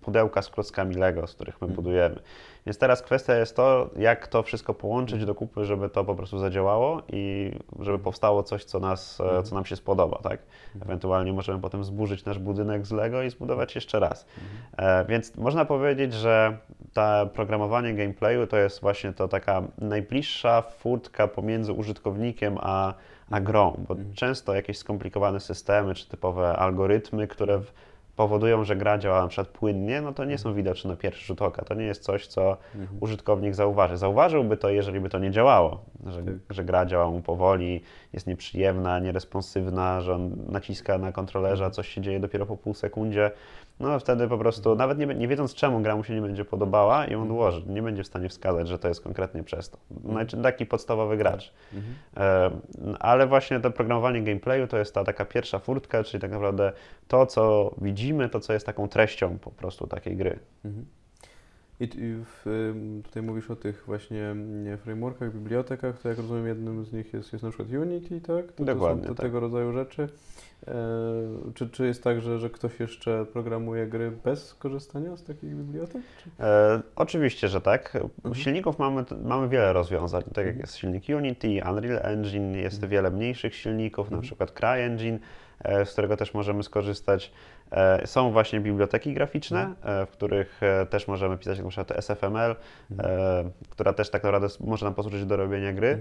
pudełka z klockami Lego, z których my mhm. budujemy. Więc teraz kwestia jest to, jak to wszystko połączyć do kupy, żeby to po prostu zadziałało i żeby powstało coś, co, nas, e, mhm. co nam się spodoba, tak? Mhm. Ewentualnie możemy potem zburzyć nasz budynek z Lego i zbudować jeszcze raz. Mhm. E, więc można powiedzieć, że to programowanie gameplayu to jest właśnie to taka najbliższa furtka pomiędzy użytkownikiem a, a grą, bo często jakieś skomplikowane systemy czy typowe algorytmy, które w, powodują, że gra działa na przykład płynnie, no to nie są mhm. widoczne na pierwszy rzut oka. To nie jest coś, co mhm. użytkownik zauważy. Zauważyłby to, jeżeli by to nie działało, że, tak. że gra działa mu powoli, jest nieprzyjemna, nieresponsywna, że on naciska na kontrolerza, mhm. coś się dzieje dopiero po pół sekundzie no wtedy po prostu, nawet nie, nie, wiedząc czemu gra mu się nie będzie podobała i on ułoży, nie będzie w stanie wskazać, że to jest konkretnie przez to. No taki podstawowy gracz. Mhm. E, ale właśnie to programowanie gameplayu to jest ta taka pierwsza furtka, czyli tak naprawdę to, co widzimy, to, co jest taką treścią po prostu takiej gry. Mhm. I tutaj mówisz o tych właśnie frameworkach, bibliotekach, to jak rozumiem jednym z nich jest, jest na przykład Unity, tak? To, Dokładnie. To są to tak. tego rodzaju rzeczy. E, czy, czy jest tak, że, że ktoś jeszcze programuje gry bez korzystania z takich bibliotek? E, oczywiście, że tak. Mhm. Silników mamy, mamy wiele rozwiązań, tak jak mhm. jest silnik Unity, Unreal Engine, jest mhm. wiele mniejszych silników, na mhm. przykład CryEngine, e, z którego też możemy skorzystać. E, są właśnie biblioteki graficzne, mhm. w których też możemy pisać na przykład SFML, która też tak naprawdę może nam posłużyć do robienia gry.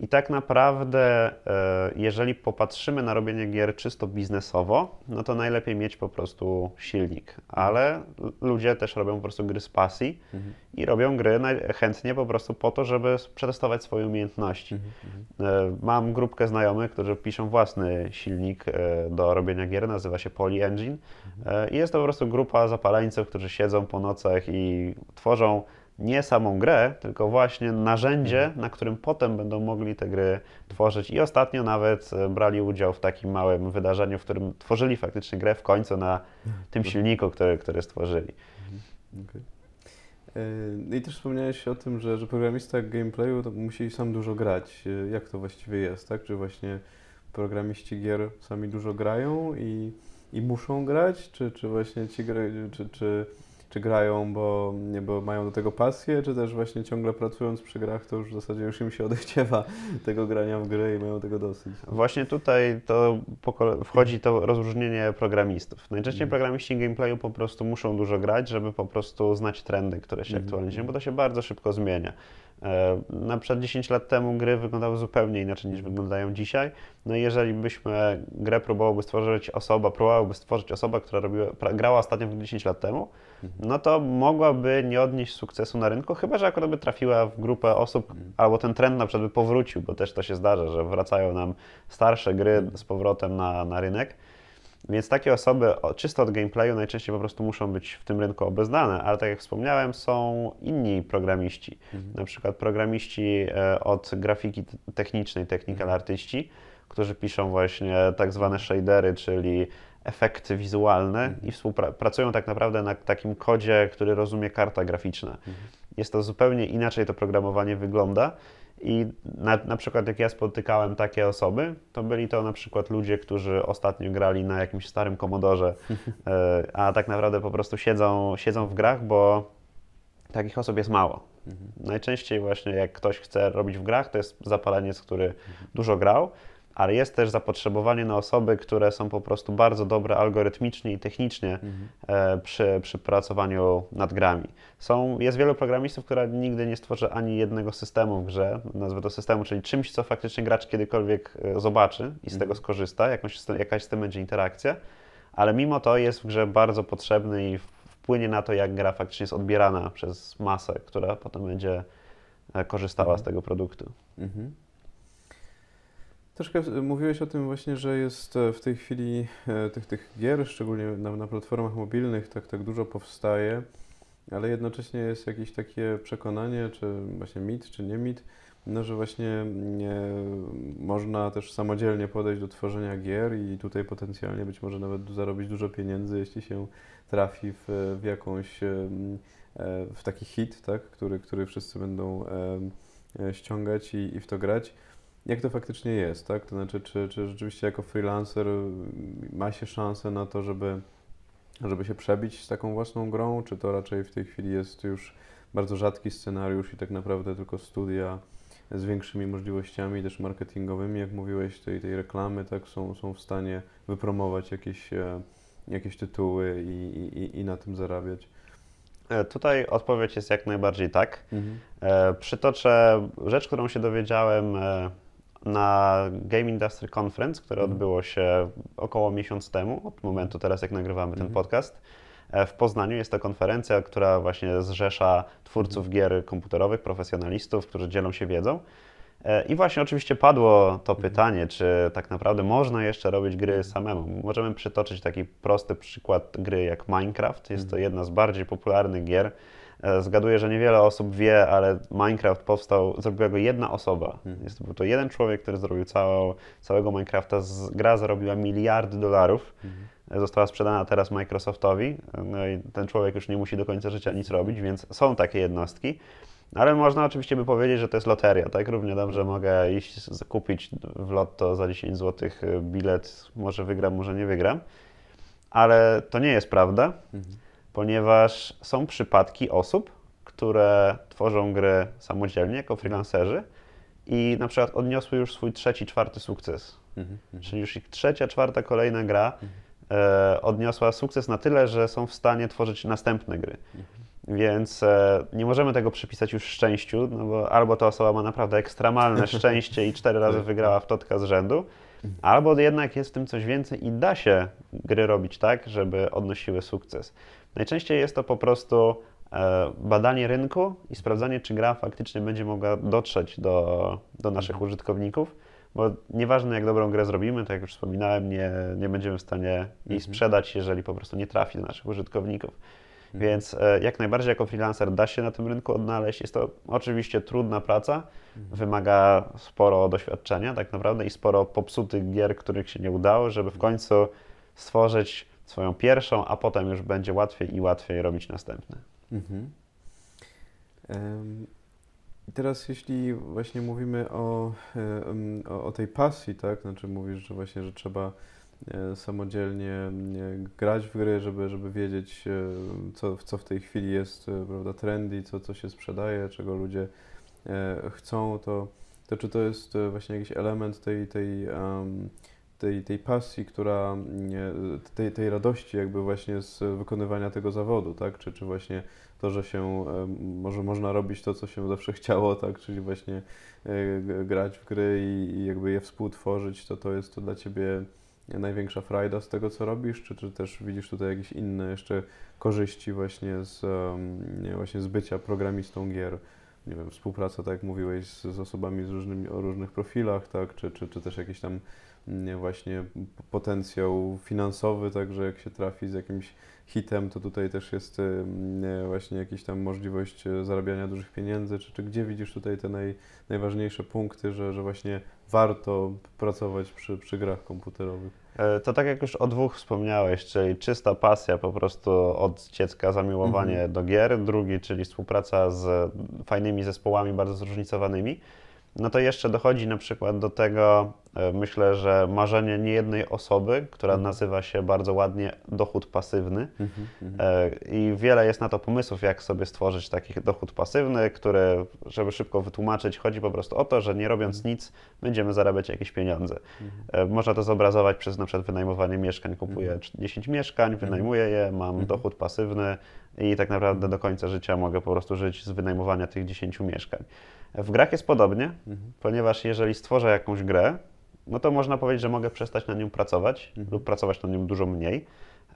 I tak naprawdę, e, jeżeli popatrzymy na robienie gier czysto biznesowo, no to najlepiej mieć po prostu silnik. Ale ludzie też robią po prostu gry z pasji mhm. i robią gry chętnie po prostu po to, żeby przetestować swoje umiejętności. Mhm. mhm. E, mam grupkę znajomych, którzy piszą własny silnik e, do robienia gier, nazywa się Poly Engine. Mhm. I jest to po prostu grupa zapalańców, którzy siedzą po nocach i tworzą nie samą grę, tylko właśnie narzędzie, mhm. na którym potem będą mogli te gry tworzyć. I ostatnio nawet e, brali udział w takim małym wydarzeniu, w którym tworzyli faktycznie grę w końcu na mhm. tym silniku, który, który stworzyli. Mhm. Okay. E, I też wspomniałeś o tym, że, że programista gameplayu to musi sam dużo grać. E, jak to właściwie jest, tak? Czy właśnie programiści gier sami dużo grają i, i muszą grać, czy, czy właśnie ci gra, czy, czy czy grają, bo, nie, bo mają do tego pasję, czy też właśnie ciągle pracując przy grach, to już w zasadzie już im się odechciewa tego grania w gry i mają tego dosyć. Właśnie tutaj to wchodzi to rozróżnienie programistów. Najczęściej no mm. programiści gameplayu po prostu muszą dużo grać, żeby po prostu znać trendy, które się mm. aktualnie dzieją, bo to się bardzo szybko zmienia. E, na przykład 10 lat temu gry wyglądały zupełnie inaczej niż wyglądają dzisiaj. No i jeżeli byśmy grę próbowały stworzyć osoba, próbowałaby stworzyć osoba, która robiła, grała ostatnio 10 lat temu, mhm. no to mogłaby nie odnieść sukcesu na rynku, chyba że akurat by trafiła w grupę osób, mhm. albo ten trend na przykład by powrócił, bo też to się zdarza, że wracają nam starsze gry mhm. z powrotem na, na rynek. Więc takie osoby czysto od gameplayu najczęściej po prostu muszą być w tym rynku obeznane, ale tak jak wspomniałem, są inni programiści, mhm. na przykład programiści e, od grafiki technicznej, technical mhm. artyści, którzy piszą właśnie tak zwane shadery, czyli efekty wizualne mhm. i współpracują tak naprawdę na takim kodzie, który rozumie karta graficzna. Mhm. Jest to zupełnie inaczej to programowanie wygląda. I na, na, przykład jak ja spotykałem takie osoby, to byli to na przykład ludzie, którzy ostatnio grali na jakimś starym komodorze, e, a tak naprawdę po prostu siedzą, siedzą w grach, bo takich osób jest mało. Mhm. Najczęściej właśnie jak ktoś chce robić w grach, to jest zapaleniec, który mhm. dużo grał, ale jest też zapotrzebowanie na osoby, które są po prostu bardzo dobre algorytmicznie i technicznie mhm. E, przy, przy pracowaniu nad grami. Są, jest wielu programistów, które nigdy nie stworzy ani jednego systemu w grze, nazwę to systemu, czyli czymś, co faktycznie gracz kiedykolwiek e, zobaczy i z mhm. tego skorzysta, jakąś, jakaś z tym będzie interakcja, ale mimo to jest w grze bardzo potrzebny i wpłynie na to, jak gra faktycznie jest odbierana przez masę, która potem będzie e, korzystała mhm. z tego produktu. Mhm. Troszkę mówiłeś o tym właśnie, że jest e, w tej chwili e, tych, tych gier, szczególnie na, na platformach mobilnych, tak, tak dużo powstaje, ale jednocześnie jest jakieś takie przekonanie, czy właśnie mit, czy nie mit, no, że właśnie nie, można też samodzielnie podejść do tworzenia gier i tutaj potencjalnie być może nawet zarobić dużo pieniędzy, jeśli się trafi w, w jakąś, e, w taki hit, tak, który, który wszyscy będą ściągać i, i w to grać jak to faktycznie jest, tak? To znaczy, czy, czy rzeczywiście jako freelancer y, ma się szansę na to, żeby, żeby się przebić z taką własną grą, czy to raczej w tej chwili jest już bardzo rzadki scenariusz i tak naprawdę tylko studia z większymi możliwościami też marketingowymi, jak mówiłeś, tej, tej reklamy, tak, są, są w stanie wypromować jakieś, e, jakieś tytuły i, i, i na tym zarabiać. E, tutaj odpowiedź jest jak najbardziej tak. Mhm. E, przytoczę rzecz, którą się dowiedziałem na Game Industry Conference, które mhm. odbyło się około miesiąc temu, od momentu teraz jak nagrywamy ten mhm. podcast. E, w Poznaniu jest to konferencja, która właśnie zrzesza twórców mhm. gier komputerowych, profesjonalistów, którzy dzielą się wiedzą. E, I właśnie oczywiście padło to pytanie, czy tak naprawdę można jeszcze robić gry samemu. Możemy przytoczyć taki prosty przykład gry jak Minecraft. Jest to jedna z bardziej popularnych gier, E, zgaduję, że niewiele osób wie, ale Minecraft powstał, zrobiła go jedna osoba. Mhm. Jest, był to jeden człowiek, który zrobił całą, całego Minecrafta. Z, gra zarobiła miliard dolarów. Mhm. E, została sprzedana teraz Microsoftowi. E, no i ten człowiek już nie musi do końca życia nic robić, więc są takie jednostki. Ale można oczywiście by powiedzieć, że to jest loteria, tak? Równie dobrze mogę iść kupić w lotto za 10 zł bilet, może wygram, może nie wygram. Ale to nie jest prawda. Mhm ponieważ są przypadki osób, które tworzą gry samodzielnie jako freelancerzy i na przykład odniosły już swój trzeci, czwarty sukces. Mhm, mhm. Czyli już ich trzecia, czwarta, kolejna gra mhm. e, odniosła sukces na tyle, że są w stanie tworzyć następne gry. Mhm. Więc e, nie możemy tego przypisać już szczęściu, no bo albo ta osoba ma naprawdę ekstremalne szczęście i cztery razy wygrała w totka z rzędu, mhm. albo jednak jest w tym coś więcej i da się gry robić tak, żeby odnosiły sukces. Najczęściej jest to po prostu e, badanie rynku i sprawdzanie, czy gra faktycznie będzie mogła dotrzeć do, do naszych mhm. użytkowników, bo nieważne jak dobrą grę zrobimy, to tak jak już wspominałem, nie, nie będziemy w stanie jej mhm. sprzedać, jeżeli po prostu nie trafi do naszych użytkowników. Mhm. Więc e, jak najbardziej jako freelancer da się na tym rynku odnaleźć. Jest to oczywiście trudna praca, wymaga sporo doświadczenia tak naprawdę i sporo popsutych gier, których się nie udało, żeby w końcu stworzyć swoją pierwszą, a potem już będzie łatwiej i łatwiej robić następne. Mhm. Um, teraz jeśli właśnie mówimy o, o, o, tej pasji, tak, znaczy mówisz, że właśnie, że trzeba e, samodzielnie grać w gry, żeby, żeby wiedzieć, e, co, co w tej chwili jest e, prawda, trendy, co, co się sprzedaje, czego ludzie chcą, to, to czy to jest właśnie jakiś element tej, tej um, tej, tej pasji, która, mm, e, tej, tej radości jakby właśnie z wykonywania tego zawodu, tak? Czy, czy właśnie to, że się, e, może można robić to, co się zawsze chciało, tak? Czyli właśnie e, grać w gry i, jakby je współtworzyć, to to jest to dla Ciebie największa frajda z tego, co robisz, czy, czy też widzisz tutaj jakieś inne jeszcze korzyści właśnie z, właśnie z bycia programistą gier? nie wiem, współpraca, tak jak mówiłeś, z, z osobami z różnymi, o różnych profilach, tak, czy, czy, czy też jakiś tam nie, mm, właśnie potencjał finansowy, także jak się trafi z jakimś hitem, to tutaj też jest y, mm, nie, właśnie jakaś tam możliwość y, zarabiania dużych pieniędzy, czy, czy gdzie widzisz tutaj te naj, najważniejsze punkty, że, że właśnie warto pracować przy, przy grach komputerowych? E, to tak jak już o dwóch wspomniałeś, czyli czysta pasja, po prostu od dziecka zamiłowanie mhm. do gier, drugi, czyli współpraca z fajnymi zespołami, bardzo zróżnicowanymi, no to jeszcze dochodzi na przykład do tego E, myślę, że marzenie niejednej osoby, która mhm. nazywa się bardzo ładnie dochód pasywny. Mhm, mhm. E, I wiele jest na to pomysłów, jak sobie stworzyć taki dochód pasywny, który, żeby szybko wytłumaczyć, chodzi po prostu o to, że nie robiąc nic, będziemy zarabiać jakieś pieniądze. E, można to zobrazować przez na przykład wynajmowanie mieszkań. Kupuję 10 mieszkań, wynajmuję je, mam dochód pasywny i tak naprawdę do końca życia mogę po prostu żyć z wynajmowania tych 10 mieszkań. W grach jest podobnie, ponieważ jeżeli stworzę jakąś grę, no to można powiedzieć, że mogę przestać na nim pracować mhm. lub pracować na nim dużo mniej.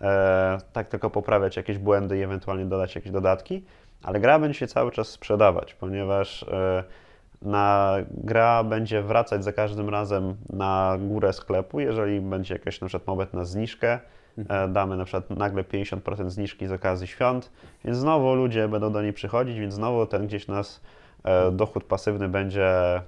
E, tak tylko poprawiać jakieś błędy i ewentualnie dodać jakieś dodatki, ale gra będzie się cały czas sprzedawać, ponieważ e, na, gra będzie wracać za każdym razem na górę sklepu, jeżeli będzie jakaś na przykład moment na zniżkę, e, mhm. damy na przykład nagle 50% zniżki z okazji świąt, więc znowu ludzie będą do niej przychodzić, więc znowu ten gdzieś nas e, dochód pasywny będzie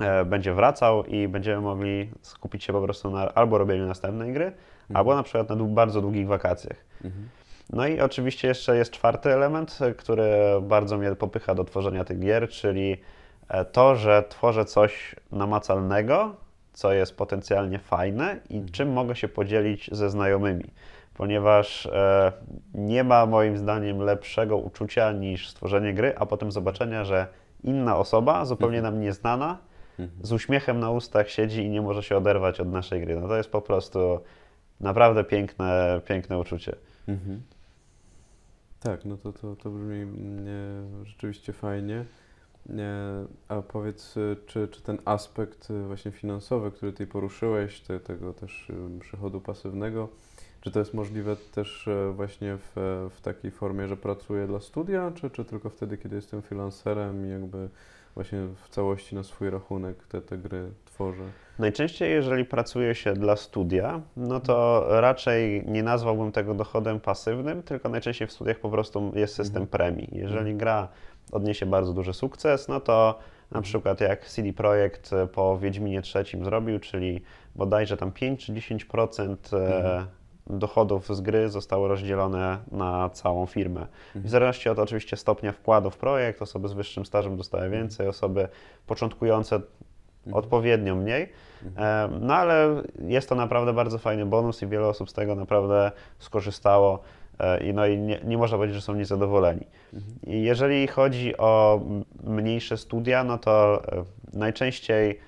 E, będzie wracał i będziemy mogli skupić się po prostu na albo robieniu następnej gry, mhm. albo na przykład na bardzo długich wakacjach. Mhm. No i oczywiście jeszcze jest czwarty element, e, który bardzo mnie popycha do tworzenia tych gier, czyli e, to, że tworzę coś namacalnego, co jest potencjalnie fajne i mhm. czym mogę się podzielić ze znajomymi. Ponieważ nie ma moim zdaniem lepszego uczucia niż stworzenie gry, a potem zobaczenia, że inna osoba, zupełnie mhm. nam nieznana, Mhm. z uśmiechem na ustach siedzi i nie może się oderwać od naszej gry. No to jest po prostu naprawdę piękne, piękne uczucie. Mhm. Tak, no to, to, to brzmi mm, e, rzeczywiście fajnie. E, a powiedz, e, czy, czy ten aspekt właśnie finansowy, który ty poruszyłeś, te, tego też przychodu pasywnego, czy to jest możliwe też właśnie w, w takiej formie, że pracuję dla studia, czy, czy tylko wtedy, kiedy jestem freelancerem i jakby właśnie w całości na swój rachunek te, te gry tworzy? Najczęściej, jeżeli pracuje się dla studia, no to raczej nie nazwałbym tego dochodem pasywnym, tylko najczęściej w studiach po prostu jest system mhm. premii. Jeżeli mhm. gra odniesie bardzo duży sukces, no to na mhm. przykład jak CD Projekt e, po Wiedźminie III zrobił, czyli bodajże tam 5 czy 10% e, mhm dochodów z gry zostały rozdzielone na całą firmę. w zależności od oczywiście stopnia wkładu w projekt, osoby z wyższym stażem dostały mhm. więcej, osoby początkujące mhm. odpowiednio mniej. Mhm. E, no ale jest to naprawdę bardzo fajny bonus i wiele osób z tego naprawdę skorzystało. E, I, no i nie, nie można powiedzieć, że są niezadowoleni. jeżeli chodzi o mniejsze studia, no to e, najczęściej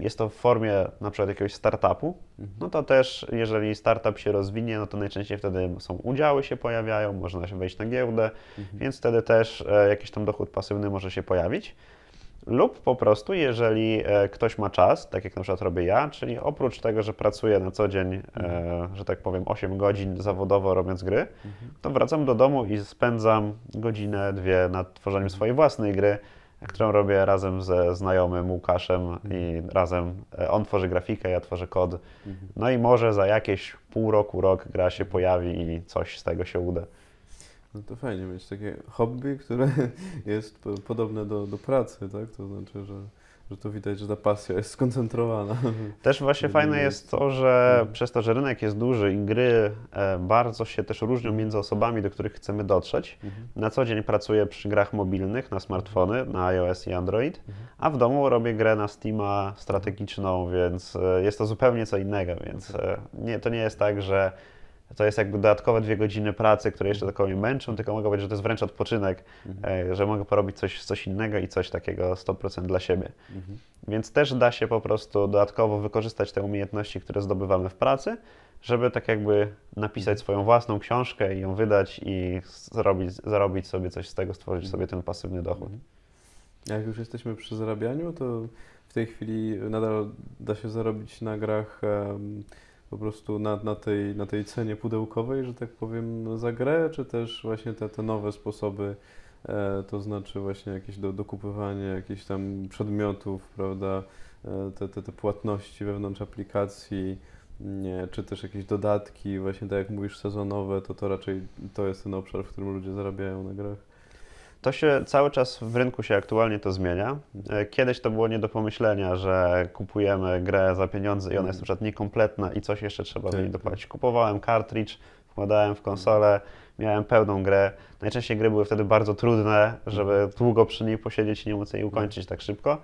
jest to w formie na przykład jakiegoś startupu, mhm. no to też jeżeli startup się rozwinie, no to najczęściej wtedy są udziały się pojawiają, można się wejść na giełdę, mhm. więc wtedy też e, jakiś tam dochód pasywny może się pojawić. Lub po prostu, jeżeli e, ktoś ma czas, tak jak na przykład robię ja, czyli oprócz tego, że pracuję na co dzień, e, mhm. że tak powiem, 8 godzin zawodowo robiąc gry, to wracam do domu i spędzam godzinę, dwie nad tworzeniem swojej własnej gry, którą robię razem ze znajomym Łukaszem i razem e, on tworzy grafikę, ja tworzę kod. Mhm. No i może za jakieś pół roku, rok gra się pojawi i coś z tego się uda. No to fajnie mieć takie hobby, które jest podobne do, do pracy, tak? To znaczy, że że to widać, że ta pasja jest skoncentrowana. Też właśnie fajne jest to, że mhm. przez to, że rynek jest duży i gry e, bardzo się też różnią między osobami, do których chcemy dotrzeć. Mhm. Na co dzień pracuję przy grach mobilnych na smartfony, na iOS i Android, mhm. a w domu robię grę na Steama strategiczną, więc e, jest to zupełnie co innego, więc e, nie, to nie jest tak, że to jest jakby dodatkowe dwie godziny pracy, które jeszcze tylko mnie męczą, tylko mogę powiedzieć, że to jest wręcz odpoczynek, mhm. E, że mogę porobić coś, coś innego i coś takiego 100% dla siebie. Mhm. Więc też da się po prostu dodatkowo wykorzystać te umiejętności, które zdobywamy w pracy, żeby tak jakby napisać mhm. swoją własną książkę i ją wydać i zrobić, zarobić sobie coś z tego, stworzyć mhm. sobie ten pasywny dochód. Mhm. Jak już jesteśmy przy zarabianiu, to w tej chwili nadal da się zarobić na grach... Um, po prostu na, na, tej, na tej cenie pudełkowej, że tak powiem, za grę, czy też właśnie te, te nowe sposoby, e, to znaczy właśnie jakieś do, dokupywanie jakichś tam przedmiotów, prawda, e, te, te, te płatności wewnątrz aplikacji, nie, czy też jakieś dodatki, właśnie tak jak mówisz, sezonowe, to to raczej to jest ten obszar, w którym ludzie zarabiają na grach. To się cały czas w rynku się aktualnie to zmienia. E, kiedyś to było nie do pomyślenia, że kupujemy grę za pieniądze i ona jest na przykład niekompletna i coś jeszcze trzeba do niej tak. dopłacić. Kupowałem cartridge, wkładałem w konsolę, miałem pełną grę. Najczęściej gry były wtedy bardzo trudne, żeby długo przy niej posiedzieć i nie móc jej ukończyć tak szybko.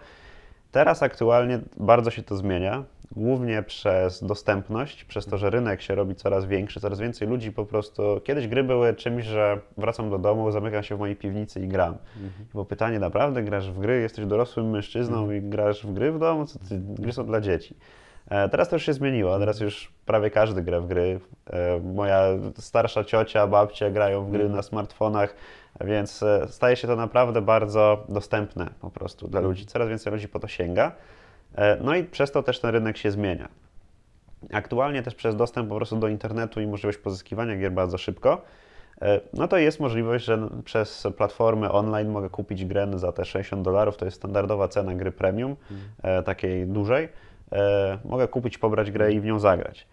Teraz aktualnie bardzo się to zmienia głównie przez dostępność, przez to, że rynek się robi coraz większy, coraz więcej ludzi po prostu. Kiedyś gry były czymś, że wracam do domu, zamykam się w mojej piwnicy i gram. Mhm. Bo pytanie, naprawdę grasz w gry, jesteś dorosłym mężczyzną mhm. i grasz w gry w domu? Co ty, gry są dla dzieci. E, teraz to już się zmieniło, teraz już prawie każdy gra w gry. E, moja starsza ciocia, babcia grają w gry mhm. na smartfonach, więc e, staje się to naprawdę bardzo dostępne po prostu dla mhm. ludzi. Coraz więcej ludzi po to sięga. E, no i przez to też ten rynek się zmienia. Aktualnie też przez dostęp po prostu do internetu i możliwość pozyskiwania gier bardzo szybko, e, no to jest możliwość, że przez platformy online mogę kupić grę za te 60 dolarów, to jest standardowa cena gry premium, mm. takiej dużej. Mogę kupić, pobrać grę i w nią zagrać.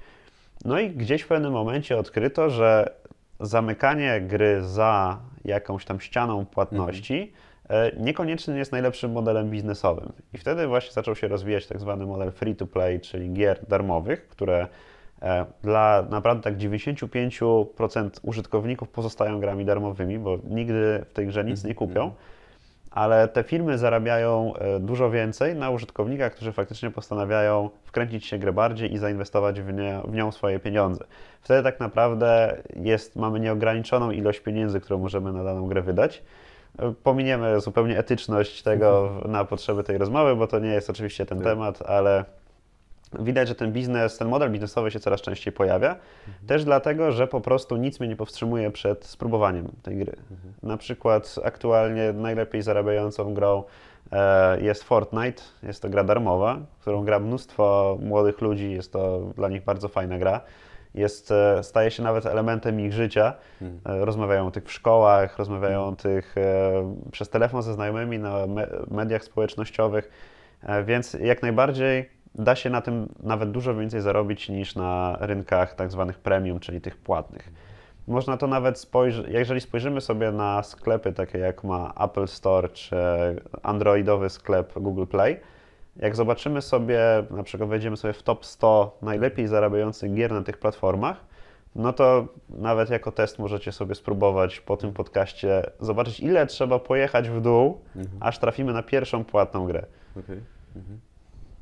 No i gdzieś w pewnym momencie odkryto, że zamykanie gry za jakąś tam ścianą płatności mm E, niekoniecznie jest najlepszym modelem biznesowym. I wtedy właśnie zaczął się rozwijać tak zwany model free to play, czyli gier darmowych, które e, dla naprawdę tak 95% użytkowników pozostają grami darmowymi, bo nigdy w tej grze nic nie mhm. kupią, ale te firmy zarabiają e, dużo więcej na użytkownikach, którzy faktycznie postanawiają wkręcić się grę bardziej i zainwestować w, nie, w nią swoje pieniądze. Wtedy tak naprawdę jest, mamy nieograniczoną ilość pieniędzy, którą możemy na daną grę wydać. Pominiemy zupełnie etyczność tego na potrzeby tej rozmowy, bo to nie jest oczywiście ten tak. temat, ale widać, że ten biznes, ten model biznesowy się coraz częściej pojawia. Mhm. Też dlatego, że po prostu nic mnie nie powstrzymuje przed spróbowaniem tej gry. Mhm. Na przykład aktualnie najlepiej zarabiającą grą e, jest Fortnite. Jest to gra darmowa, którą gra mnóstwo młodych ludzi. Jest to dla nich bardzo fajna gra jest, e, staje się nawet elementem ich życia. Mhm. E, rozmawiają o tych w szkołach, rozmawiają o tych e, przez telefon ze znajomymi na mediach społecznościowych, więc jak najbardziej da się na tym nawet dużo więcej zarobić niż na rynkach tak zwanych premium, czyli tych płatnych. Można to nawet spojrzeć, jeżeli spojrzymy sobie na sklepy takie jak ma Apple Store czy Androidowy sklep Google Play, jak zobaczymy sobie, na przykład wejdziemy sobie w top 100 najlepiej zarabiających gier na tych platformach, no to nawet jako test możecie sobie spróbować po tym podcaście zobaczyć, ile trzeba pojechać w dół, mhm. aż trafimy na pierwszą płatną grę. Okay. Mhm.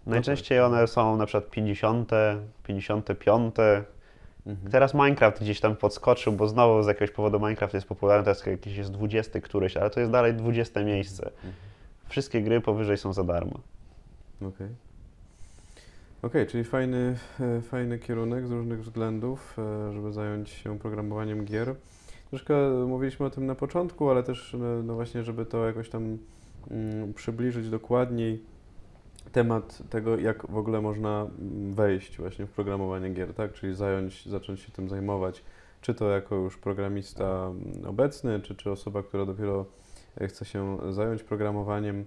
Najczęściej one są na przykład 50, 55. Mhm. Teraz Minecraft gdzieś tam podskoczył, bo znowu z jakiegoś powodu Minecraft jest popularny, teraz jakiś jest 20 któryś, ale to jest dalej 20 miejsce. Mhm. Wszystkie gry powyżej są za darmo. Okej. Okay. Okej, okay, czyli fajny, e, fajny kierunek z różnych względów, e, żeby zająć się programowaniem gier. Troszkę mówiliśmy o tym na początku, ale też e, no właśnie, żeby to jakoś tam mm, przybliżyć dokładniej temat tego, jak w ogóle można mm, wejść właśnie w programowanie gier, tak? Czyli zająć, zacząć się tym zajmować, czy to jako już programista mm, obecny, czy, czy osoba, która dopiero chce się zająć programowaniem.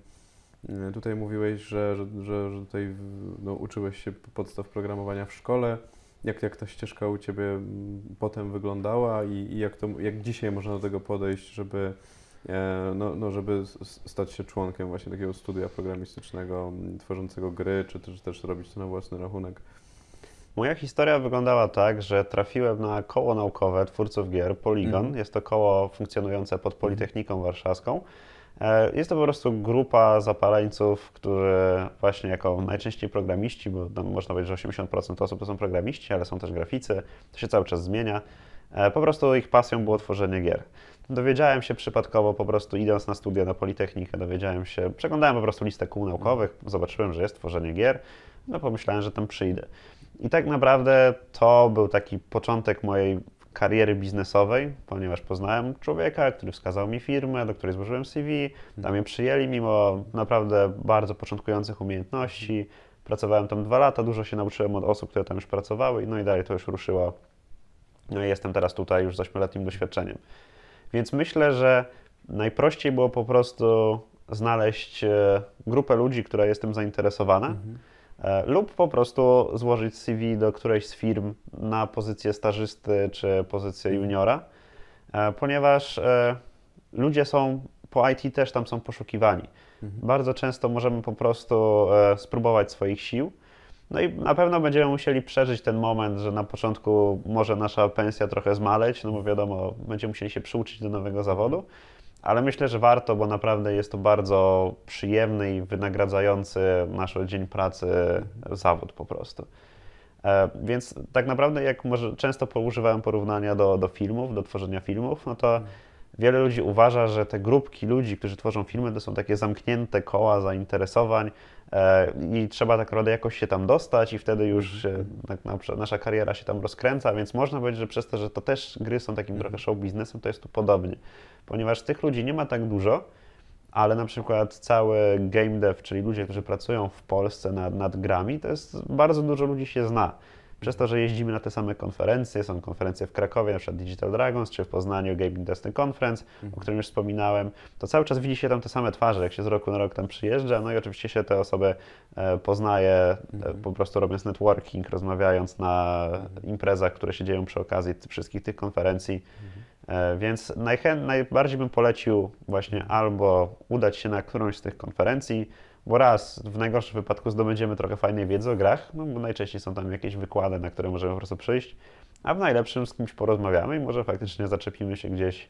E, tutaj mówiłeś, że, że, że tutaj no, uczyłeś się podstaw programowania w szkole. Jak, jak ta ścieżka u Ciebie potem wyglądała i, i jak, to, jak dzisiaj można do tego podejść, żeby, e, no, no, żeby stać się członkiem właśnie takiego studia programistycznego, tworzącego gry, czy też, też robić to na własny rachunek? Moja historia wyglądała tak, że trafiłem na koło naukowe twórców gier Polygon. Mhm. Jest to koło funkcjonujące pod Politechniką Warszawską. E, jest to po prostu grupa zapaleńców, którzy właśnie jako najczęściej programiści, bo tam można powiedzieć, że 80% osób to są programiści, ale są też graficy, to się cały czas zmienia. E, po prostu ich pasją było tworzenie gier. Dowiedziałem się przypadkowo, po prostu idąc na studia na Politechnikę, dowiedziałem się, przeglądałem po prostu listę kół naukowych, zobaczyłem, że jest tworzenie gier, no pomyślałem, że tam przyjdę. I tak naprawdę to był taki początek mojej kariery biznesowej, ponieważ poznałem człowieka, który wskazał mi firmę, do której złożyłem CV. Tam mnie przyjęli, mimo naprawdę bardzo początkujących umiejętności. Pracowałem tam dwa lata, dużo się nauczyłem od osób, które tam już pracowały, no i dalej to już ruszyło. No i jestem teraz tutaj już z ośmioletnim doświadczeniem. Więc myślę, że najprościej było po prostu znaleźć e, grupę ludzi, która jestem zainteresowana. Mhm E, lub po prostu złożyć CV do którejś z firm na pozycję stażysty czy pozycję juniora, e, ponieważ e, ludzie są po IT też tam są poszukiwani. Mhm. Bardzo często możemy po prostu spróbować swoich sił. No i na pewno będziemy musieli przeżyć ten moment, że na początku może nasza pensja trochę zmaleć, no bo wiadomo, będziemy musieli się przyuczyć do nowego zawodu ale myślę, że warto, bo naprawdę jest to bardzo przyjemny i wynagradzający nasz dzień pracy zawód po prostu. E, więc tak naprawdę, jak może często używałem porównania do, do filmów, do tworzenia filmów, no to wiele ludzi uważa, że te grupki ludzi, którzy tworzą filmy, to są takie zamknięte koła zainteresowań, E, i trzeba tak naprawdę jakoś się tam dostać i wtedy już tak nasza kariera się tam rozkręca, więc można powiedzieć, że przez to, że to też gry są takim trochę mhm. show biznesem, to jest tu podobnie, ponieważ tych ludzi nie ma tak dużo, ale na przykład cały game dev, czyli ludzie, którzy pracują w Polsce nad, nad grami, to jest bardzo dużo ludzi się zna. Przez to, że jeździmy na te same konferencje, są konferencje w Krakowie, np. Digital Dragons, czy w Poznaniu Gaming Destiny Conference, mhm. o którym już wspominałem, to cały czas widzi się tam te same twarze, jak się z roku na rok tam przyjeżdża, no i oczywiście się te osoby e, poznaje, e, mhm. po prostu robiąc networking, rozmawiając na mhm. imprezach, które się dzieją przy okazji wszystkich tych konferencji. Mhm. E, więc najbardziej bym polecił właśnie albo udać się na którąś z tych konferencji, bo raz, w najgorszym wypadku zdobędziemy trochę fajnej wiedzy o grach, no bo najczęściej są tam jakieś wykłady, na które możemy po prostu przyjść, a w najlepszym z kimś porozmawiamy i może faktycznie zaczepimy się gdzieś,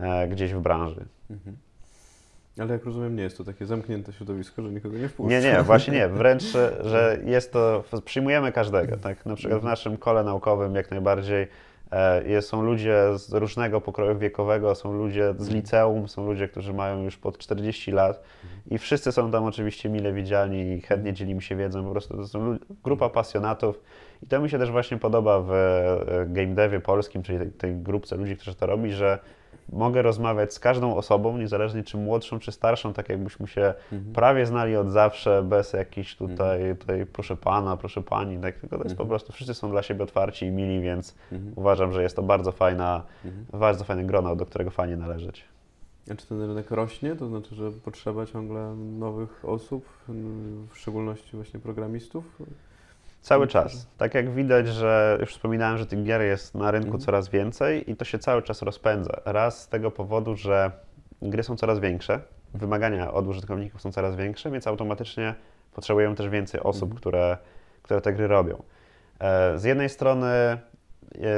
e, gdzieś w branży. Mhm. Ale jak rozumiem, nie jest to takie zamknięte środowisko, że nikogo nie wpuszcza. Nie, nie, właśnie nie. Wręcz, że jest to, przyjmujemy każdego. Tak? Na przykład w naszym kole naukowym jak najbardziej E, są ludzie z różnego pokroju wiekowego, są ludzie z mhm. liceum, są ludzie, którzy mają już pod 40 lat mhm. i wszyscy są tam oczywiście mile widziani i chętnie mhm. dzielimy się wiedzą. Po prostu to są grupa pasjonatów i to mi się też właśnie podoba w e, game devie polskim, czyli tej grupce ludzi, którzy to robi, że mogę rozmawiać z każdą osobą, niezależnie czy młodszą, czy starszą, tak jakbyśmy się mhm. prawie znali od zawsze, bez jakiejś mhm. tutaj, tutaj proszę pana, proszę pani, tak, tylko to jest po mhm. prostu, wszyscy są dla siebie otwarci i mili, więc mhm. uważam, że jest to bardzo fajna, bardzo fajny grono, do którego fajnie należeć. A czy ten rynek rośnie? To znaczy, że potrzeba ciągle nowych osób, w szczególności właśnie programistów? Cały czas. Tak jak widać, że już wspominałem, że tych gier jest na rynku mhm. coraz więcej i to się cały czas rozpędza. Raz z tego powodu, że gry są coraz większe, wymagania od użytkowników są coraz większe, więc automatycznie potrzebują też więcej osób, mhm. które, które te gry robią. E, z jednej strony e,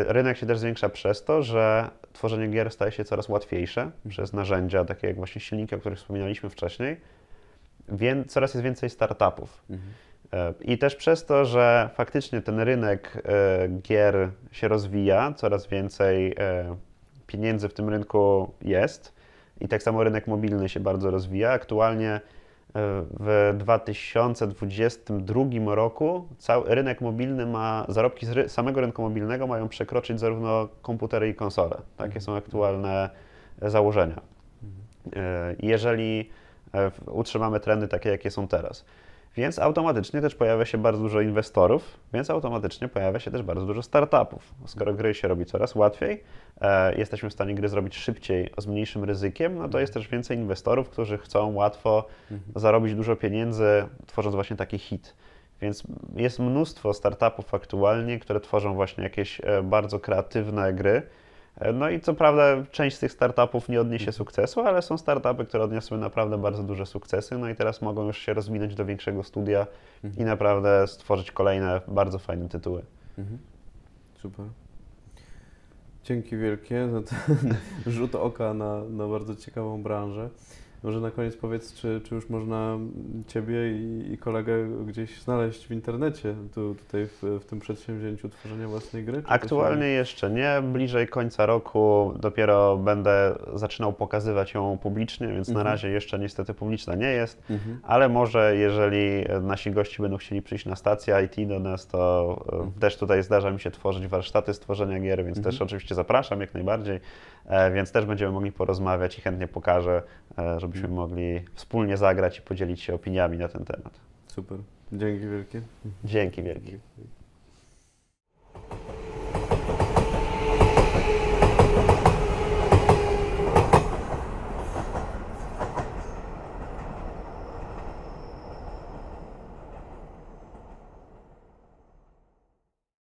rynek się też zwiększa przez to, że tworzenie gier staje się coraz łatwiejsze przez narzędzia, takie jak właśnie silniki, o których wspominaliśmy wcześniej. coraz jest więcej startupów. Mhm. E, I też przez to, że faktycznie ten rynek e, gier się rozwija, coraz więcej e, pieniędzy w tym rynku jest i tak samo rynek mobilny się bardzo rozwija. Aktualnie w 2022 roku cały rynek mobilny ma, zarobki z samego rynku mobilnego mają przekroczyć zarówno komputery i konsole. Takie są aktualne założenia. Mhm. Jeżeli utrzymamy trendy takie, jakie są teraz. Więc automatycznie też pojawia się bardzo dużo inwestorów, więc automatycznie pojawia się też bardzo dużo startupów. Skoro gry się robi coraz łatwiej, e, jesteśmy w stanie gry zrobić szybciej, z mniejszym ryzykiem, no to mhm. jest też więcej inwestorów, którzy chcą łatwo mhm. zarobić dużo pieniędzy, tworząc właśnie taki hit. Więc jest mnóstwo startupów aktualnie, które tworzą właśnie jakieś e, bardzo kreatywne gry, E, no i co prawda część z tych startupów nie odniesie sukcesu, ale są startupy, które odniosły naprawdę bardzo duże sukcesy, no i teraz mogą już się rozwinąć do większego studia mhm. i naprawdę stworzyć kolejne bardzo fajne tytuły. Mhm. Super. Dzięki wielkie za ten rzut oka na, na bardzo ciekawą branżę. Może na koniec powiedz, czy, czy już można Ciebie i, i kolegę gdzieś znaleźć w internecie, tu, tutaj w, w, tym przedsięwzięciu tworzenia własnej gry? Aktualnie się... jeszcze nie, bliżej końca roku dopiero będę zaczynał pokazywać ją publicznie, więc mhm. na razie jeszcze niestety publiczna nie jest, mhm. ale może jeżeli nasi gości będą chcieli przyjść na stację IT do nas, to e, mhm. też tutaj zdarza mi się tworzyć warsztaty stworzenia gier, więc mhm. też oczywiście zapraszam jak najbardziej. E, więc też będziemy mogli porozmawiać i chętnie pokażę, e, żebyśmy mhm. mogli wspólnie zagrać i podzielić się opiniami na ten temat. Super. Dzięki wielkie. Dzięki wielkie.